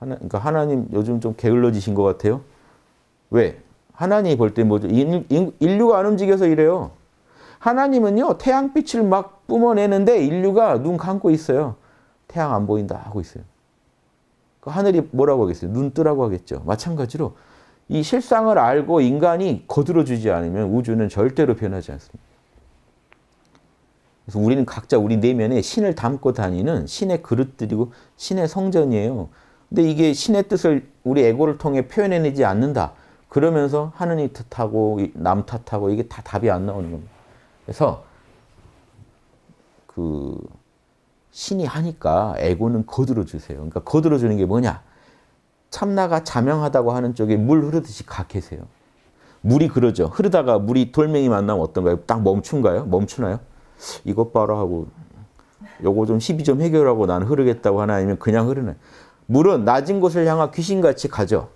하나, 그러니까 하나님 요즘 좀 게을러지신 것 같아요. 왜? 하나님이 볼 때 뭐죠? 인, 인, 인류가 안 움직여서 이래요. 하나님은요 태양빛을 막 뿜어내는데 인류가 눈 감고 있어요. 태양 안 보인다 하고 있어요. 그 하늘이 뭐라고 하겠어요? 눈 뜨라고 하겠죠. 마찬가지로 이 실상을 알고 인간이 거들어주지 않으면 우주는 절대로 변하지 않습니다. 그래서 우리는 각자 우리 내면에 신을 담고 다니는 신의 그릇들이고 신의 성전이에요. 근데 이게 신의 뜻을 우리 에고를 통해 표현해내지 않는다. 그러면서 하느님 탓하고 남 탓하고 이게 다 답이 안 나오는 겁니다. 그래서 그 신이 하니까 에고는 거들어 주세요. 그러니까 거들어 주는 게 뭐냐? 참나가 자명하다고 하는 쪽에 물 흐르듯이 가 계세요. 물이 그러죠. 흐르다가 물이 돌멩이 만나면 어떤가요? 딱 멈춘가요? 멈추나요? 이것 봐라 하고 요거 좀 시비 좀 해결하고 난 흐르겠다고 하나 아니면 그냥 흐르나 물은 낮은 곳을 향하 귀신같이 가죠.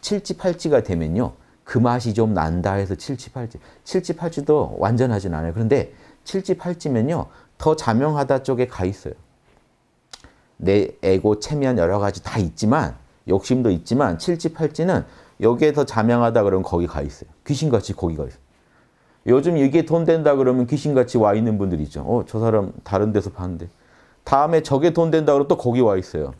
7지 8지가 되면요. 그 맛이 좀 난다 해서 7지 8지. 7지 8지도 완전하진 않아요. 그런데 7지 8지면요. 더 자명하다 쪽에 가 있어요. 내 에고, 체면 여러 가지 다 있지만 욕심도 있지만 칠지팔지는 여기에서 자명하다 그러면 거기 가 있어요. 귀신같이 거기 가 있어요. 요즘 이게 돈 된다 그러면 귀신같이 와 있는 분들 있죠. 어, 저 사람 다른 데서 봤는데. 다음에 저게 돈 된다 그러면 또 거기 와 있어요.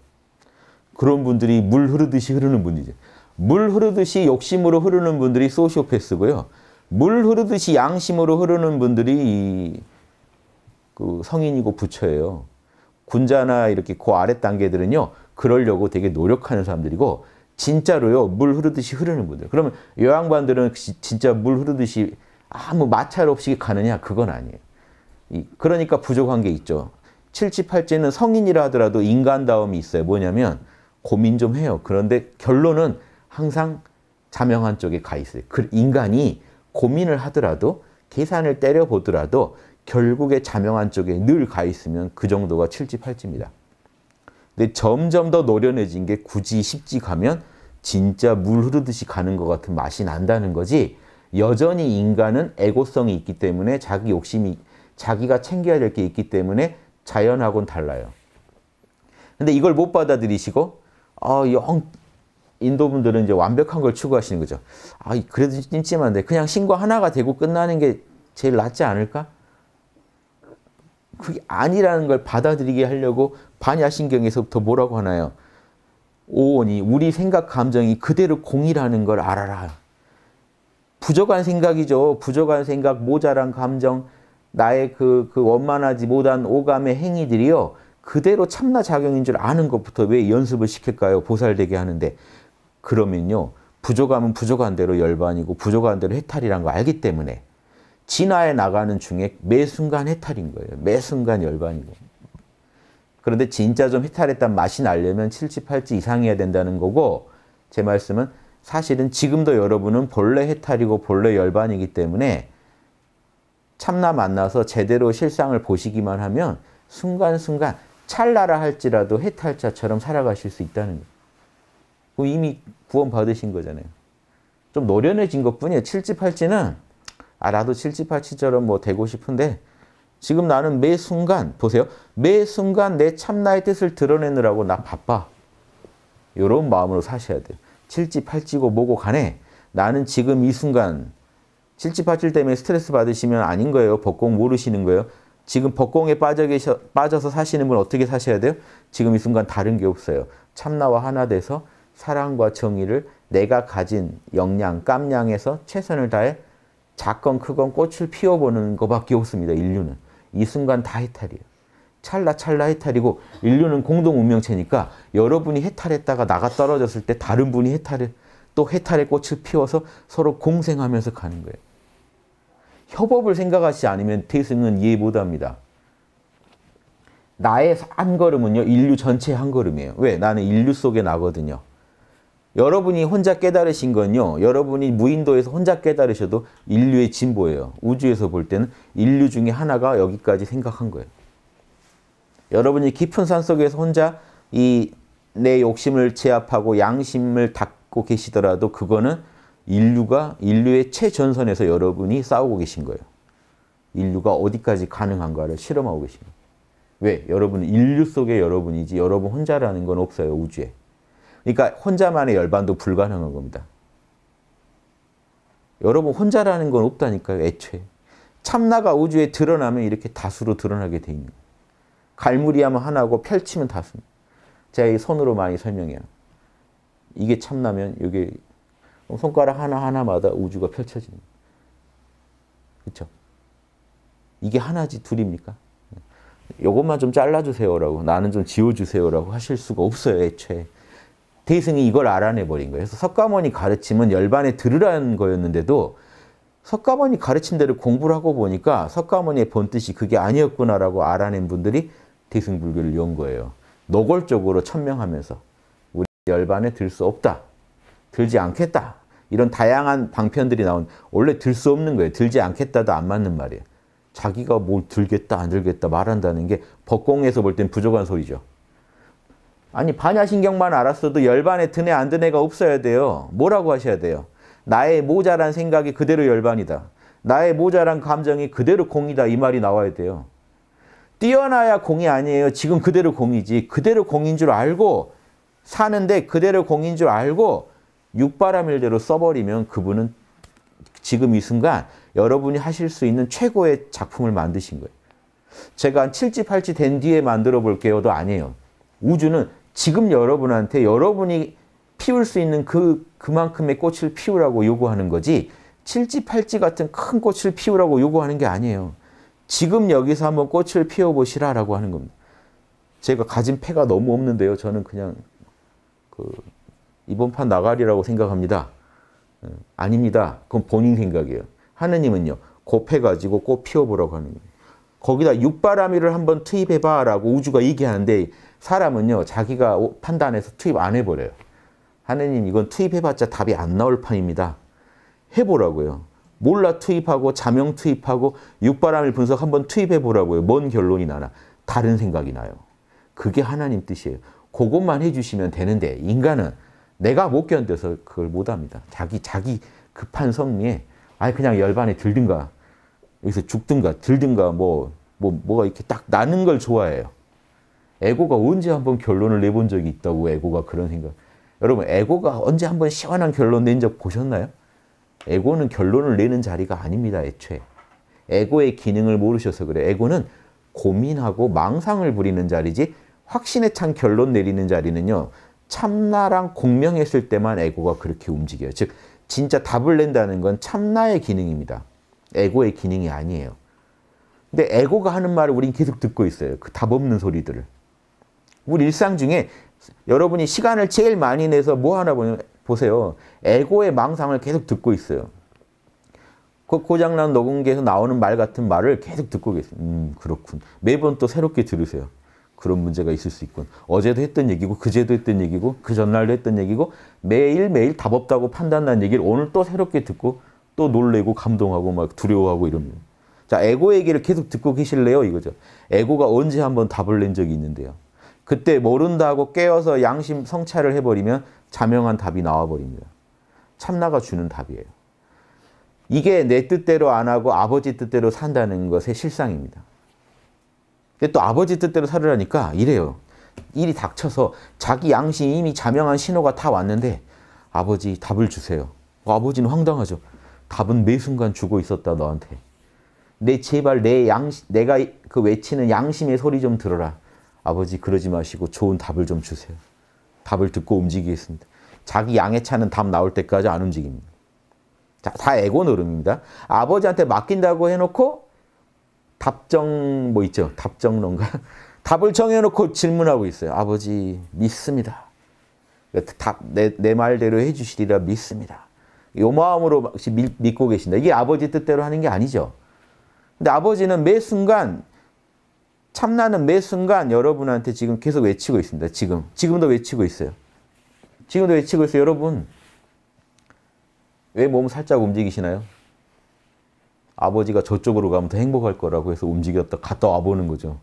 그런 분들이 물 흐르듯이 흐르는 분이죠. 물 흐르듯이 욕심으로 흐르는 분들이 소시오패스고요. 물 흐르듯이 양심으로 흐르는 분들이 그 성인이고 부처예요. 군자나 이렇게 그 아래 단계들은요. 그러려고 되게 노력하는 사람들이고 진짜로요. 물 흐르듯이 흐르는 분들. 그러면 요양반들은 진짜 물 흐르듯이 아무 마찰 없이 가느냐? 그건 아니에요. 그러니까 부족한 게 있죠. 7지, 8지는 성인이라 하더라도 인간다움이 있어요. 뭐냐면 고민 좀 해요. 그런데 결론은 항상 자명한 쪽에 가 있어요. 그 인간이 고민을 하더라도 계산을 때려보더라도 결국에 자명한 쪽에 늘 가 있으면 그 정도가 7지8지입니다 근데 점점 더 노련해진 게 굳이 십지 가면 진짜 물 흐르듯이 가는 것 같은 맛이 난다는 거지 여전히 인간은 애고성이 있기 때문에 자기 욕심이 자기가 챙겨야 될 게 있기 때문에 자연하고는 달라요. 근데 이걸 못 받아들이시고 아, 영 인도분들은 이제 완벽한 걸 추구하시는 거죠. 아, 그래도 찜찜한데 그냥 신과 하나가 되고 끝나는 게 제일 낫지 않을까? 그게 아니라는 걸 받아들이게 하려고 반야신경에서부터 뭐라고 하나요? 오온이 우리 생각, 감정이 그대로 공이라는 걸 알아라. 부족한 생각이죠. 부족한 생각, 모자란 감정, 나의 그, 그 원만하지 못한 오감의 행위들이요. 그대로 참나 작용인 줄 아는 것부터 왜 연습을 시킬까요? 보살되게 하는데. 그러면요. 부족함은 부족한 대로 열반이고 부족한 대로 해탈이란 걸 알기 때문에 진화해 나가는 중에 매 순간 해탈인 거예요. 매 순간 열반이고. 그런데 진짜 좀 해탈했단 맛이 나려면 7지, 8지 이상해야 된다는 거고 제 말씀은 사실은 지금도 여러분은 본래 해탈이고 본래 열반이기 때문에 참나 만나서 제대로 실상을 보시기만 하면 순간순간 찰나라 할지라도 해탈자처럼 살아가실 수 있다는 거예요. 이미 구원 받으신 거잖아요. 좀 노련해진 것뿐이에요. 7지, 8지는 아, 나도 7지파치처럼 뭐 되고 싶은데 지금 나는 매 순간, 보세요. 매 순간 내 참나의 뜻을 드러내느라고 나 바빠. 이런 마음으로 사셔야 돼요. 7지, 8지고 뭐고 간에 나는 지금 이 순간 7지, 8지 때문에 스트레스 받으시면 아닌 거예요. 법공 모르시는 거예요. 지금 법공에 빠져 계셔, 빠져서 사시는 분 어떻게 사셔야 돼요? 지금 이 순간 다른 게 없어요. 참나와 하나 돼서 사랑과 정의를 내가 가진 역량, 깜량에서 최선을 다해 작건 크건 꽃을 피워보는 것밖에 없습니다. 인류는. 이 순간 다 해탈이에요. 찰나찰나 해탈이고 인류는 공동 운명체니까 여러분이 해탈했다가 나가 떨어졌을 때 다른 분이 해탈을 또 해탈의 꽃을 피워서 서로 공생하면서 가는 거예요. 협업을 생각하지 않으면 태승은 이해 못합니다. 나의 한 걸음은요. 인류 전체한 걸음이에요. 왜? 나는 인류 속에 나거든요. 여러분이 혼자 깨달으신 건요. 여러분이 무인도에서 혼자 깨달으셔도 인류의 진보예요. 우주에서 볼 때는 인류 중에 하나가 여기까지 생각한 거예요. 여러분이 깊은 산속에서 혼자 이 내 욕심을 제압하고 양심을 닦고 계시더라도 그거는 인류가 인류의 최전선에서 여러분이 싸우고 계신 거예요. 인류가 어디까지 가능한가를 실험하고 계신 거예요. 왜? 여러분은 인류 속에 여러분이지 여러분 혼자라는 건 없어요. 우주에. 그러니까 혼자만의 열반도 불가능한 겁니다. 여러분 혼자라는 건 없다니까요. 애초에. 참나가 우주에 드러나면 이렇게 다수로 드러나게 돼 있는 거예요. 갈무리하면 하나고 펼치면 다수입니다. 제가 이 손으로 많이 설명해요. 이게 참나면 이게 손가락 하나하나마다 우주가 펼쳐지는 그렇죠? 이게 하나지 둘입니까? 이것만 좀 잘라주세요라고 나는 좀 지워주세요라고 하실 수가 없어요. 애초에. 대승이 이걸 알아내버린 거예요. 그래서 석가모니 가르침은 열반에 들으라는 거였는데도 석가모니 가르침 대로 공부를 하고 보니까 석가모니의 본뜻이 그게 아니었구나라고 알아낸 분들이 대승불교를 연 거예요. 노골적으로 천명하면서 우리 열반에 들 수 없다. 들지 않겠다. 이런 다양한 방편들이 나온 원래 들 수 없는 거예요. 들지 않겠다도 안 맞는 말이에요. 자기가 뭘 들겠다 안 들겠다 말한다는 게 법공에서 볼 땐 부족한 소리죠. 아니 반야신경만 알았어도 열반에 드네 안 드네가 없어야 돼요. 뭐라고 하셔야 돼요? 나의 모자란 생각이 그대로 열반이다. 나의 모자란 감정이 그대로 공이다 이 말이 나와야 돼요. 뛰어나야 공이 아니에요. 지금 그대로 공이지. 그대로 공인 줄 알고 사는데 그대로 공인 줄 알고 육바람일대로 써버리면 그분은 지금 이 순간 여러분이 하실 수 있는 최고의 작품을 만드신 거예요. 제가 한 7지, 8지 된 뒤에 만들어 볼게요도 아니에요. 우주는 지금 여러분한테 여러분이 피울 수 있는 그, 그만큼의 꽃을 피우라고 요구하는 거지, 7지, 8지 같은 큰 꽃을 피우라고 요구하는 게 아니에요. 지금 여기서 한번 꽃을 피워보시라라고 하는 겁니다. 제가 가진 패가 너무 없는데요. 저는 그냥 그 이번 판 나가리라고 생각합니다. 예, 아닙니다. 그건 본인 생각이에요. 하느님은요. 곱해 그 가지고 꽃 피워보라고 하는 거예요. 거기다 육바라미를 한번 투입해봐라고 우주가 얘기하는데 사람은요, 자기가 판단해서 투입 안 해버려요. 하느님, 이건 투입해봤자 답이 안 나올 판입니다. 해보라고요. 몰라 투입하고 자명 투입하고 육바람일 분석 한번 투입해보라고요. 뭔 결론이 나나. 다른 생각이 나요. 그게 하나님 뜻이에요. 그것만 해주시면 되는데 인간은 내가 못 견뎌서 그걸 못합니다. 자기 자기 급한 성미에 아예 그냥 열반에 들든가 여기서 죽든가 들든가 뭐, 뭐 뭐가 이렇게 딱 나는 걸 좋아해요. 에고가 언제 한번 결론을 내본 적이 있다고 에고가 그런 생각. 여러분 에고가 언제 한번 시원한 결론 낸 적 보셨나요? 에고는 결론을 내는 자리가 아닙니다. 애초에. 에고의 기능을 모르셔서 그래 에고는 고민하고 망상을 부리는 자리지 확신에 찬 결론 내리는 자리는요. 참나랑 공명했을 때만 에고가 그렇게 움직여요. 즉 진짜 답을 낸다는 건 참나의 기능입니다. 에고의 기능이 아니에요. 근데 에고가 하는 말을 우린 계속 듣고 있어요. 그 답 없는 소리들을. 우리 일상 중에 여러분이 시간을 제일 많이 내서 뭐 하나 보세요. 에고의 망상을 계속 듣고 있어요. 그 고장난 녹음기에서 나오는 말 같은 말을 계속 듣고 계세요. 음, 그렇군. 매번 또 새롭게 들으세요. 그런 문제가 있을 수 있군. 어제도 했던 얘기고 그제도 했던 얘기고 그 전날도 했던 얘기고 매일매일 답 없다고 판단난 얘기를 오늘 또 새롭게 듣고 또 놀래고 감동하고 막 두려워하고 이러면 자, 에고 얘기를 계속 듣고 계실래요? 이거죠. 에고가 언제 한번 답을 낸 적이 있는데요. 그때 모른다고 깨어서 양심 성찰을 해버리면 자명한 답이 나와버립니다. 참나가 주는 답이에요. 이게 내 뜻대로 안 하고 아버지 뜻대로 산다는 것의 실상입니다. 근데 또 아버지 뜻대로 살으라니까 이래요. 일이 닥쳐서 자기 양심 이미 자명한 신호가 다 왔는데 아버지 답을 주세요. 어, 아버지는 황당하죠. 답은 매 순간 주고 있었다 너한테. 내 제발 내양 내가 그 외치는 양심의 소리 좀 들어라. 아버지 그러지 마시고 좋은 답을 좀 주세요. 답을 듣고 움직이겠습니다. 자기 양해차는 답 나올 때까지 안 움직입니다. 자, 다 에고 노름입니다. 아버지한테 맡긴다고 해놓고 답정 뭐 있죠? 답정론가? 답을 정해놓고 질문하고 있어요. 아버지 믿습니다. 그러니까 답, 내, 내 말대로 해주시리라 믿습니다. 요 마음으로 믿고 계신다. 이게 아버지 뜻대로 하는 게 아니죠. 근데 아버지는 매 순간 참나는 매 순간 여러분한테 지금 계속 외치고 있습니다. 지금. 지금도 외치고 있어요. 지금도 외치고 있어요. 여러분. 왜 몸 살짝 움직이시나요? 아버지가 저쪽으로 가면 더 행복할 거라고 해서 움직였다 갔다 와보는 거죠.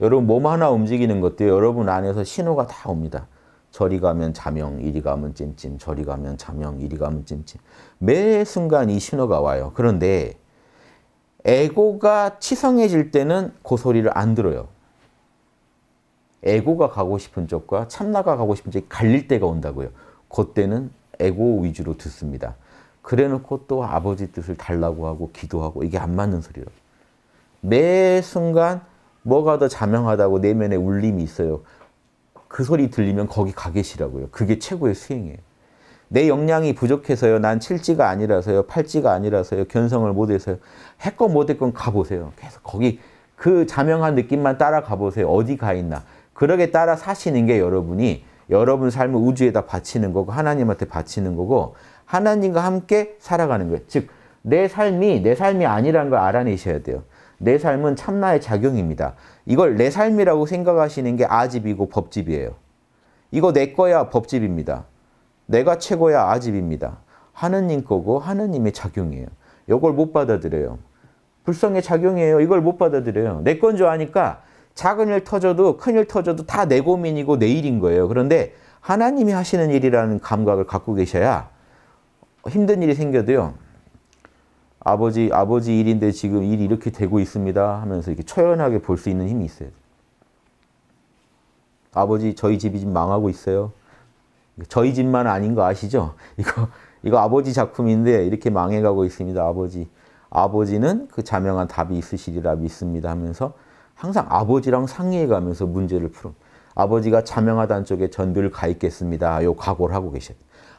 여러분 몸 하나 움직이는 것도 여러분 안에서 신호가 다 옵니다. 저리 가면 자명, 이리 가면 찜찜, 저리 가면 자명, 이리 가면 찜찜. 매 순간 이 신호가 와요. 그런데 에고가 치성해질 때는 그 소리를 안 들어요. 에고가 가고 싶은 쪽과 참나가 가고 싶은 쪽이 갈릴 때가 온다고요. 그때는 에고 위주로 듣습니다. 그래놓고 또 아버지 뜻을 달라고 하고 기도하고 이게 안 맞는 소리예요. 매 순간 뭐가 더 자명하다고 내면에 울림이 있어요. 그 소리 들리면 거기 가 계시라고요. 그게 최고의 수행이에요. 내 역량이 부족해서요. 난칠지가 아니라서요. 팔지가 아니라서요. 견성을 못해서요. 했건 못했건 가보세요. 계속 거기 그 자명한 느낌만 따라가 보세요. 어디 가 있나. 그러게 따라 사시는 게 여러분이 여러분 삶을 우주에다 바치는 거고 하나님한테 바치는 거고 하나님과 함께 살아가는 거예요. 즉, 내 삶이 내 삶이 아니라는 걸 알아내셔야 돼요. 내 삶은 참나의 작용입니다. 이걸 내 삶이라고 생각하시는 게 아집이고 법집이에요. 이거 내 거야 법집입니다. 내가 최고야 아집입니다. 하느님 거고 하느님의 작용이에요. 이걸 못 받아들여요. 불성의 작용이에요. 이걸 못 받아들여요. 내건줄 아니까 작은 일 터져도 큰 일 터져도 다 내 고민이고 내 일인 거예요. 그런데 하나님이 하시는 일이라는 감각을 갖고 계셔야 힘든 일이 생겨도요. 아버지, 아버지 일인데 지금 일이 이렇게 되고 있습니다 하면서 이렇게 처연하게 볼 수 있는 힘이 있어요 아버지, 저희 집이 지금 망하고 있어요. 저희 집만 아닌 거 아시죠? 이거 이거 아버지 작품인데 이렇게 망해가고 있습니다. 아버지. 아버지는 그 자명한 답이 있으시리라 믿습니다 하면서 항상 아버지랑 상의해가면서 문제를 풀음. 아버지가 자명하단 쪽에 전들 가 있겠습니다. 요 각오를 하고 계셔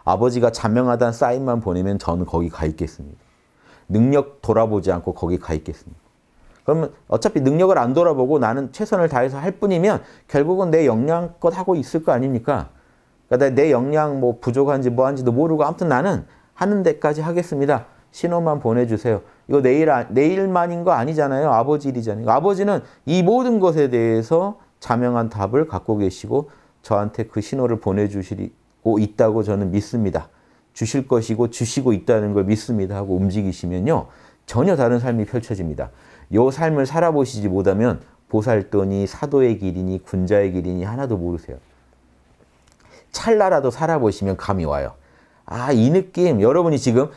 아버지가 자명하단 사인만 보내면 저는 거기 가 있겠습니다. 능력 돌아보지 않고 거기 가 있겠습니다. 그러면 어차피 능력을 안 돌아보고 나는 최선을 다해서 할 뿐이면 결국은 내 역량껏 하고 있을 거 아닙니까? 그러니까 내 역량 뭐 부족한지 뭐한지도 모르고 아무튼 나는 하는 데까지 하겠습니다. 신호만 보내주세요. 이거 내일, 아, 내일만인 거 아니잖아요. 아버지 일이잖아요. 그러니까 아버지는 이 모든 것에 대해서 자명한 답을 갖고 계시고 저한테 그 신호를 보내주시고 있다고 저는 믿습니다. 주실 것이고 주시고 있다는 걸 믿습니다 하고 움직이시면요. 전혀 다른 삶이 펼쳐집니다. 요 삶을 살아보시지 못하면 보살도니 사도의 길이니 군자의 길이니 하나도 모르세요. 찰나라도 살아보시면 감이 와요. 아, 이 느낌. 여러분이 지금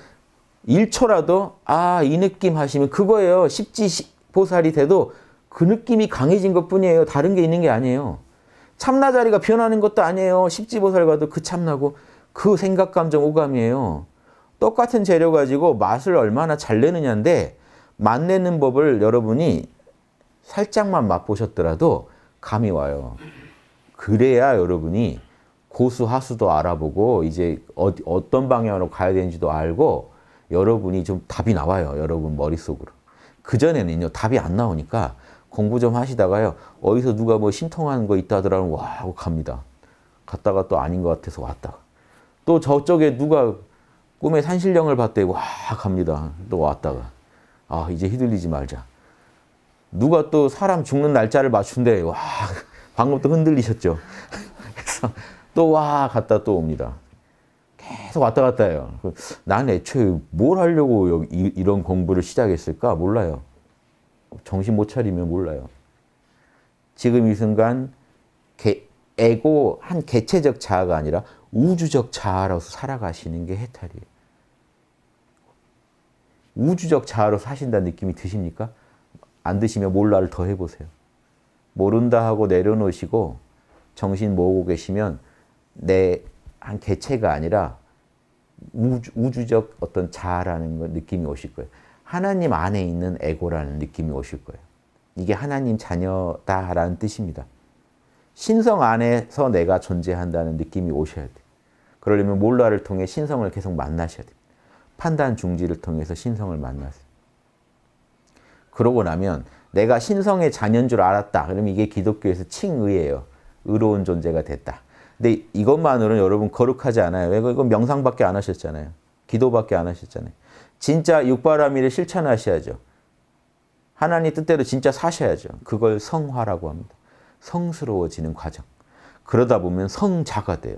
1초라도 아, 이 느낌 하시면 그거예요. 십지 보살이 돼도 그 느낌이 강해진 것 뿐이에요. 다른 게 있는 게 아니에요. 참나자리가 변하는 것도 아니에요. 십지보살과도 그 참나고 그 생각, 감정, 오감이에요. 똑같은 재료 가지고 맛을 얼마나 잘 내느냐인데 맛 내는 법을 여러분이 살짝만 맛보셨더라도 감이 와요. 그래야 여러분이 고수 하수도 알아보고 이제 어 어떤 방향으로 가야 되는지도 알고 여러분이 좀 답이 나와요. 여러분 머릿속으로. 그전에는요. 답이 안 나오니까 공부 좀 하시다가요. 어디서 누가 뭐 신통한 거 있다더라면 와 하고 갑니다. 갔다가 또 아닌 것 같아서 왔다가. 또 저쪽에 누가 꿈에 산신령을 봤대 와 갑니다. 또 왔다가. 아 이제 휘둘리지 말자. 누가 또 사람 죽는 날짜를 맞춘대 와 방금 또 흔들리셨죠. 그래서 또와 갔다 또 옵니다. 계속 왔다 갔다 해요. 그 난 애초에 뭘 하려고 여기, 이런 공부를 시작했을까 몰라요. 정신 못 차리면 몰라요. 지금 이 순간 개, 에고 한 개체적 자아가 아니라 우주적 자아로 살아가시는 게 해탈이에요. 우주적 자아로 사신다는 느낌이 드십니까? 안 드시면 몰라를 더 해보세요. 모른다 하고 내려놓으시고 정신 모으고 계시면 내한 개체가 아니라 우주, 적 어떤 자라는 느낌이 오실 거예요. 하나님 안에 있는 에고라는 느낌이 오실 거예요. 이게 하나님 자녀다라는 뜻입니다. 신성 안에서 내가 존재한다는 느낌이 오셔야 돼요. 그러려면 몰라를 통해 신성을 계속 만나셔야 돼요. 판단 중지를 통해서 신성을 만나세요. 그러고 나면 내가 신성의 자녀인 줄 알았다. 그러면 이게 기독교에서 칭의예요. 의로운 존재가 됐다. 근데 이것만으로는 여러분 거룩하지 않아요. 왜? 이건 명상밖에 안 하셨잖아요. 기도밖에 안 하셨잖아요. 진짜 육바라밀을 실천하셔야죠. 하나님 뜻대로 진짜 사셔야죠. 그걸 성화라고 합니다. 성스러워지는 과정. 그러다 보면 성자가 돼요.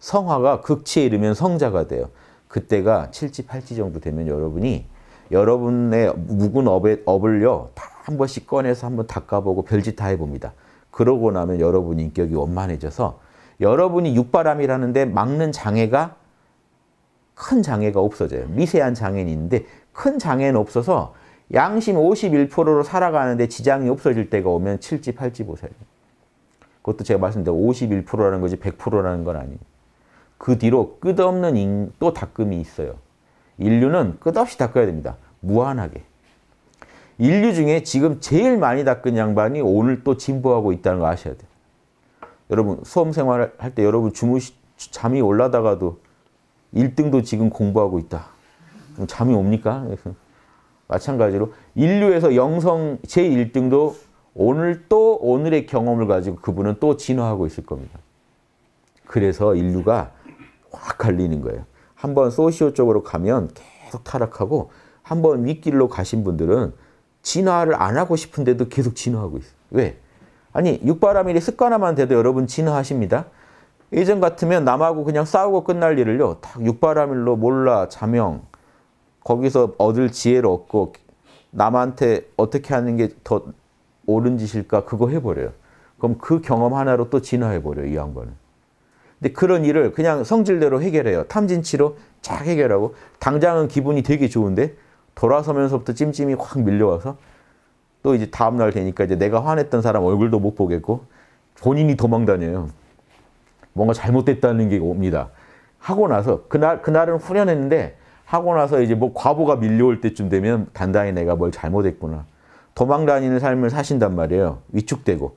성화가 극치에 이르면 성자가 돼요. 그때가 7지, 8지 정도 되면 여러분이 여러분의 묵은 업에, 업을요. 다 한 번씩 꺼내서 한번 닦아보고 별짓 다 해봅니다. 그러고 나면 여러분 인격이 원만해져서 여러분이 육바람이라는데 막는 장애가 큰 장애가 없어져요. 미세한 장애는 있는데 큰 장애는 없어서 양심 51%로 살아가는데 지장이 없어질 때가 오면 7지 8지 보세요. 그것도 제가 말씀드린 51%라는 거지 100%라는 건 아니에요. 그 뒤로 끝없는 인, 또 닦음이 있어요. 인류는 끝없이 닦아야 됩니다. 무한하게. 인류 중에 지금 제일 많이 닦은 양반이 오늘 또 진보하고 있다는 거 아셔야 돼요. 여러분 수험 생활 할 때 여러분 주무시 잠이 올라다가도 1등도 지금 공부하고 있다. 그럼 잠이 옵니까? 그래서 마찬가지로 인류에서 영성 제1등도 오늘 또 오늘의 경험을 가지고 그분은 또 진화하고 있을 겁니다. 그래서 인류가 확 갈리는 거예요. 한번 소시오 쪽으로 가면 계속 타락하고 한번 윗길로 가신 분들은 진화를 안 하고 싶은데도 계속 진화하고 있어요. 왜? 아니 육바라밀이 습관화만 돼도 여러분 진화하십니다. 예전 같으면 남하고 그냥 싸우고 끝날 일을요. 딱 육바라밀로 몰라 자명 거기서 얻을 지혜를 얻고 남한테 어떻게 하는 게 더 옳은 짓일까 그거 해버려요. 그럼 그 경험 하나로 또 진화해버려요. 이 양반은. 근데 그런 일을 그냥 성질대로 해결해요. 탐진치로 쫙 해결하고 당장은 기분이 되게 좋은데 돌아서면서부터 찜찜이 확 밀려와서 또 이제 다음날 되니까 이제 내가 화냈던 사람 얼굴도 못 보겠고 본인이 도망다녀요. 뭔가 잘못됐다는 게 옵니다. 하고 나서 그날 그날은 후련했는데 하고 나서 이제 뭐 과보가 밀려올 때쯤 되면 단단히 내가 뭘 잘못했구나. 도망다니는 삶을 사신단 말이에요. 위축되고.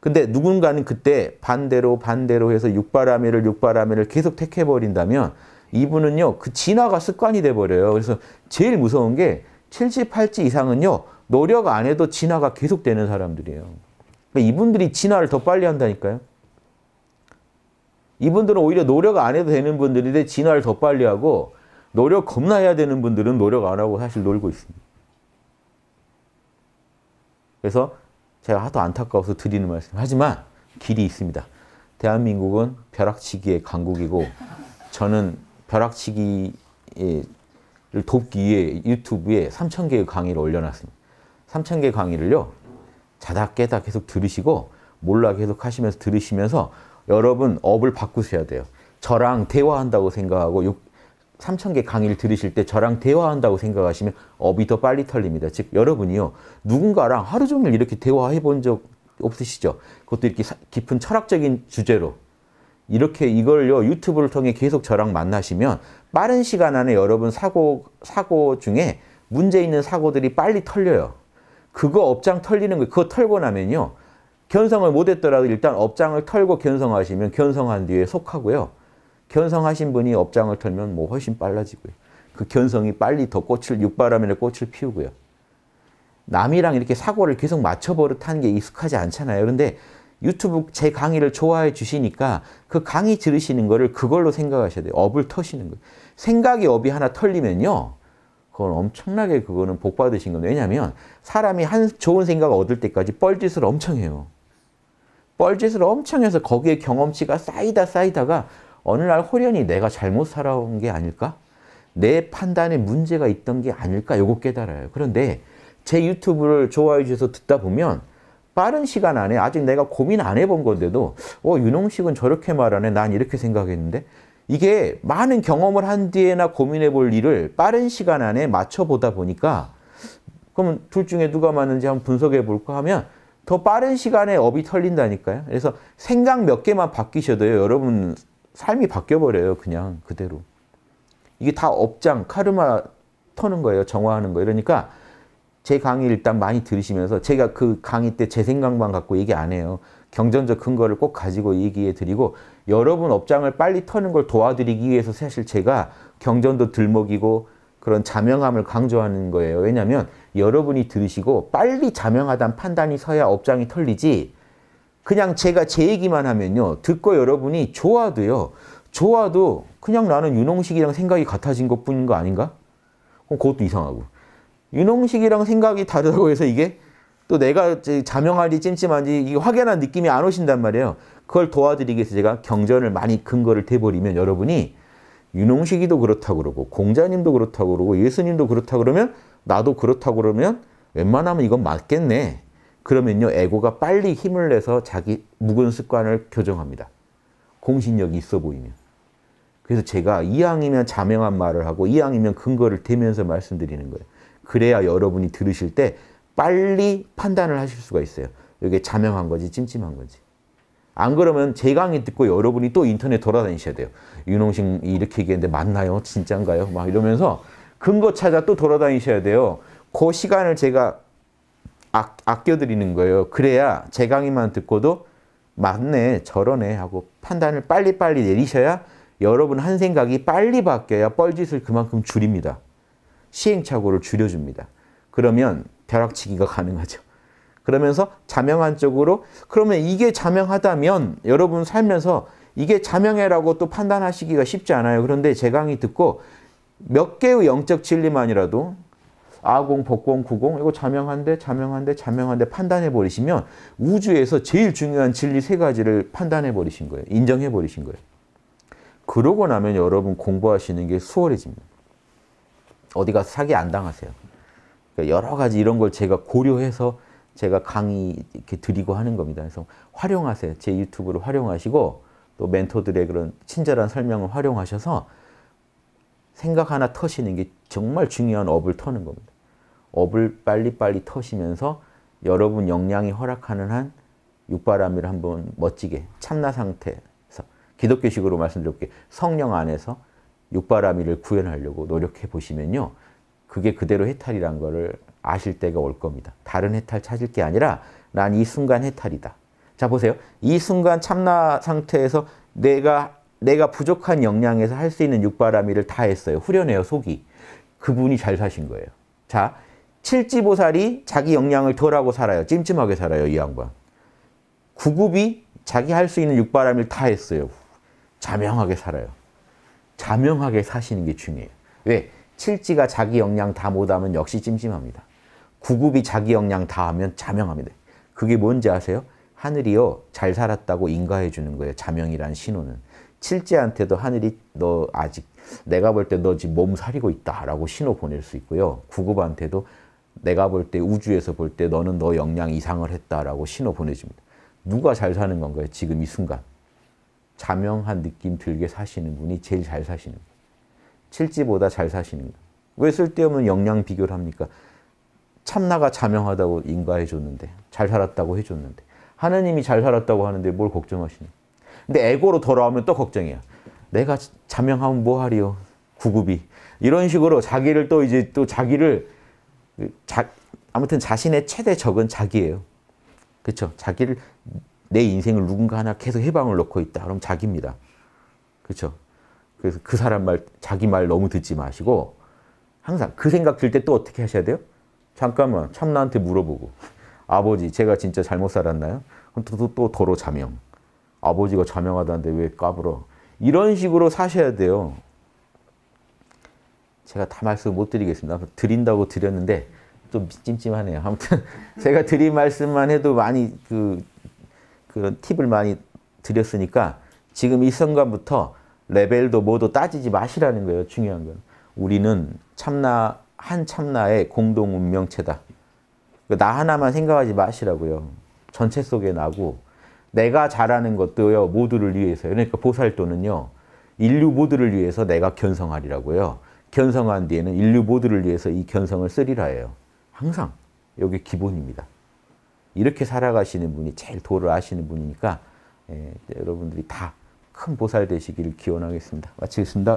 근데 누군가는 그때 반대로 반대로 해서 육바라밀를육바라밀를 계속 택해버린다면 이분은요. 그 진화가 습관이 돼버려요. 그래서 제일 무서운 게7 8지 이상은요. 노력 안 해도 진화가 계속되는 사람들이에요. 그러니까 이분들이 진화를 더 빨리 한다니까요. 이분들은 오히려 노력 안 해도 되는 분들인데 진화를 더 빨리 하고 노력 겁나 해야 되는 분들은 노력 안 하고 사실 놀고 있습니다. 그래서 제가 하도 안타까워서 드리는 말씀. 하지만 길이 있습니다. 대한민국은 벼락치기의 강국이고 저는 벼락치기를 돕기 위해 유튜브에 3,000개의 강의를 올려놨습니다. 3,000개 강의를요, 자다 깨다 계속 들으시고, 몰라 계속 하시면서 들으시면서 여러분 업을 바꾸셔야 돼요. 저랑 대화한다고 생각하고 6, 3,000개 강의를 들으실 때 저랑 대화한다고 생각하시면 업이 더 빨리 털립니다. 즉, 여러분이요, 누군가랑 하루 종일 이렇게 대화해 본 적 없으시죠? 그것도 이렇게 깊은 철학적인 주제로. 이렇게 이걸요, 유튜브를 통해 계속 저랑 만나시면 빠른 시간 안에 여러분 사고, 사고 중에 문제 있는 사고들이 빨리 털려요. 그거 업장 털리는 거 그거 털고 나면요. 견성을 못했더라도 일단 업장을 털고 견성하시면 견성한 뒤에 속하고요. 견성하신 분이 업장을 털면 뭐 훨씬 빨라지고요. 그 견성이 빨리 더 꽃을, 육바람에 꽃을 피우고요. 남이랑 이렇게 사고를 계속 맞춰버릇 하는 게 익숙하지 않잖아요. 그런데 유튜브 제 강의를 좋아해 주시니까 그 강의 들으시는 거를 그걸로 생각하셔야 돼요. 업을 터시는 거예요. 생각이 업이 하나 털리면요. 그건 엄청나게 그거는 복 받으신 건데 왜냐하면 사람이 한 좋은 생각 얻을 때까지 뻘짓을 엄청 해요. 뻘짓을 엄청 해서 거기에 경험치가 쌓이다 쌓이다가 어느 날 호련히 내가 잘못 살아온 게 아닐까? 내 판단에 문제가 있던 게 아닐까? 요거 깨달아요. 그런데 제 유튜브를 좋아해 주셔서 듣다 보면 빠른 시간 안에 아직 내가 고민 안 해본 건데도 어 윤홍식은 저렇게 말하네 난 이렇게 생각했는데 이게 많은 경험을 한 뒤에나 고민해 볼 일을 빠른 시간 안에 맞춰보다 보니까 그러면 둘 중에 누가 맞는지 한번 분석해 볼까 하면 더 빠른 시간에 업이 털린다니까요. 그래서 생각 몇 개만 바뀌셔도요. 여러분 삶이 바뀌어버려요. 그냥 그대로. 이게 다 업장, 카르마 터는 거예요. 정화하는 거 이러니까 제 강의 일단 많이 들으시면서 제가 그 강의 때 제 생각만 갖고 얘기 안 해요. 경전적 근거를 꼭 가지고 얘기해 드리고 여러분 업장을 빨리 터는 걸 도와드리기 위해서 사실 제가 경전도 들먹이고 그런 자명함을 강조하는 거예요. 왜냐하면 여러분이 들으시고 빨리 자명하다는 판단이 서야 업장이 털리지 그냥 제가 제 얘기만 하면요. 듣고 여러분이 좋아도요. 좋아도 그냥 나는 윤홍식이랑 생각이 같아진 것뿐인 거 아닌가? 그것도 이상하고. 윤홍식이랑 생각이 다르다고 해서 이게 또 내가 자명할지 찜찜한지 이 확연한 느낌이 안 오신단 말이에요. 그걸 도와드리기 위해서 제가 경전을 많이 근거를 대버리면 여러분이 윤홍식이도 그렇다고 그러고 공자님도 그렇다고 그러고 예수님도 그렇다고 그러면 나도 그렇다고 그러면 웬만하면 이건 맞겠네. 그러면요 에고가 빨리 힘을 내서 자기 묵은 습관을 교정합니다. 공신력이 있어 보이면. 그래서 제가 이왕이면 자명한 말을 하고 이왕이면 근거를 대면서 말씀드리는 거예요. 그래야 여러분이 들으실 때 빨리 판단을 하실 수가 있어요. 이게 자명한 거지 찜찜한 거지. 안 그러면 제 강의 듣고 여러분이 또 인터넷 돌아다니셔야 돼요. 윤홍식 이렇게 얘기했는데 맞나요? 진짠가요? 막 이러면서 근거 찾아 또 돌아다니셔야 돼요. 그 시간을 제가 아, 아껴드리는 거예요. 그래야 제 강의만 듣고도 맞네, 저러네 하고 판단을 빨리빨리 내리셔야 여러분 한 생각이 빨리 바뀌어야 뻘짓을 그만큼 줄입니다. 시행착오를 줄여줍니다. 그러면 벼락치기가 가능하죠. 그러면서 자명한 쪽으로 그러면 이게 자명하다면 여러분 살면서 이게 자명해라고 또 판단하시기가 쉽지 않아요. 그런데 제 강의 듣고 몇 개의 영적 진리만이라도 아공, 복공, 구공 이거 자명한데 자명한데 자명한데 판단해 버리시면 우주에서 제일 중요한 진리 세 가지를 판단해 버리신 거예요. 인정해 버리신 거예요. 그러고 나면 여러분 공부하시는 게 수월해집니다. 어디 가서 사기 안 당하세요. 그러니까 여러 가지 이런 걸 제가 고려해서 제가 강의 이렇게 드리고 하는 겁니다. 그래서 활용하세요. 제 유튜브를 활용하시고 또 멘토들의 그런 친절한 설명을 활용하셔서 생각 하나 터시는 게 정말 중요한 업을 터는 겁니다. 업을 빨리빨리 터시면서 여러분 역량이 허락하는 한육바람이 한번 멋지게 참나 상태에서 기독교식으로 말씀드릴게 성령 안에서 육바람이를 구현하려고 노력해 보시면요. 그게 그대로 해탈이란 거를 아실 때가 올 겁니다. 다른 해탈 찾을 게 아니라 난 이 순간 해탈이다. 자 보세요. 이 순간 참나 상태에서 내가 내가 부족한 역량에서 할 수 있는 육바라밀을 다 했어요. 후련해요, 속이. 그분이 잘 사신 거예요. 자, 칠지보살이 자기 역량을 덜하고 살아요. 찜찜하게 살아요, 이 양반. 구급이 자기 할 수 있는 육바람을 다 했어요. 자명하게 살아요. 자명하게 사시는 게 중요해요. 왜? 칠지가 자기 역량 다 못하면 역시 찜찜합니다. 구급이 자기 역량 다 하면 자명합니다. 그게 뭔지 아세요? 하늘이요 잘 살았다고 인가해 주는 거예요. 자명이란 신호는. 칠지한테도 하늘이 너 아직 내가 볼 때 너 지금 몸 사리고 있다라고 신호 보낼 수 있고요. 구급한테도 내가 볼 때 우주에서 볼 때 너는 너 역량 이상을 했다라고 신호 보내줍니다. 누가 잘 사는 건가요? 지금 이 순간. 자명한 느낌 들게 사시는 분이 제일 잘 사시는 칠지보다 잘 사시는 거왜 쓸데없는 역량 비교를 합니까? 참나가 자명하다고 인가해 줬는데 잘 살았다고 해 줬는데 하느님이 잘 살았다고 하는데 뭘 걱정하시는 근데 에고로 돌아오면 또 걱정이야. 내가 자명하면 뭐하리요? 구급이. 이런 식으로 자기를 또 이제 또 자기를 그 자, 아무튼 자신의 최대 적은 자기예요. 그렇죠? 자기를 내 인생을 누군가 하나 계속 해방을 놓고 있다. 그럼 자기입니다. 그렇죠? 그래서 그 사람 말, 자기 말 너무 듣지 마시고 항상 그 생각 들 때 또 어떻게 하셔야 돼요? 잠깐만 참나한테 물어보고 아버지 제가 진짜 잘못 살았나요? 그럼 또, 또, 도로 자명 아버지가 자명하다는데 왜 까불어? 이런 식으로 사셔야 돼요. 제가 다 말씀 못 드리겠습니다. 드린다고 드렸는데 좀 찜찜하네요. 아무튼 제가 드린 말씀만 해도 많이 그 그런 팁을 많이 드렸으니까 지금 이 순간부터 레벨도 뭐도 따지지 마시라는 거예요. 중요한 건. 우리는 참나, 한 참나의 공동 운명체다. 그러니까 나 하나만 생각하지 마시라고요. 전체 속에 나고 내가 잘하는 것도요. 모두를 위해서 그러니까 보살도는요. 인류 모두를 위해서 내가 견성하리라고요. 견성한 뒤에는 인류 모두를 위해서 이 견성을 쓰리라 해요. 항상. 여기 기본입니다. 이렇게 살아가시는 분이 제일 도를 아시는 분이니까 예, 여러분들이 다큰 보살 되시기를 기원하겠습니다. 마치겠습니다.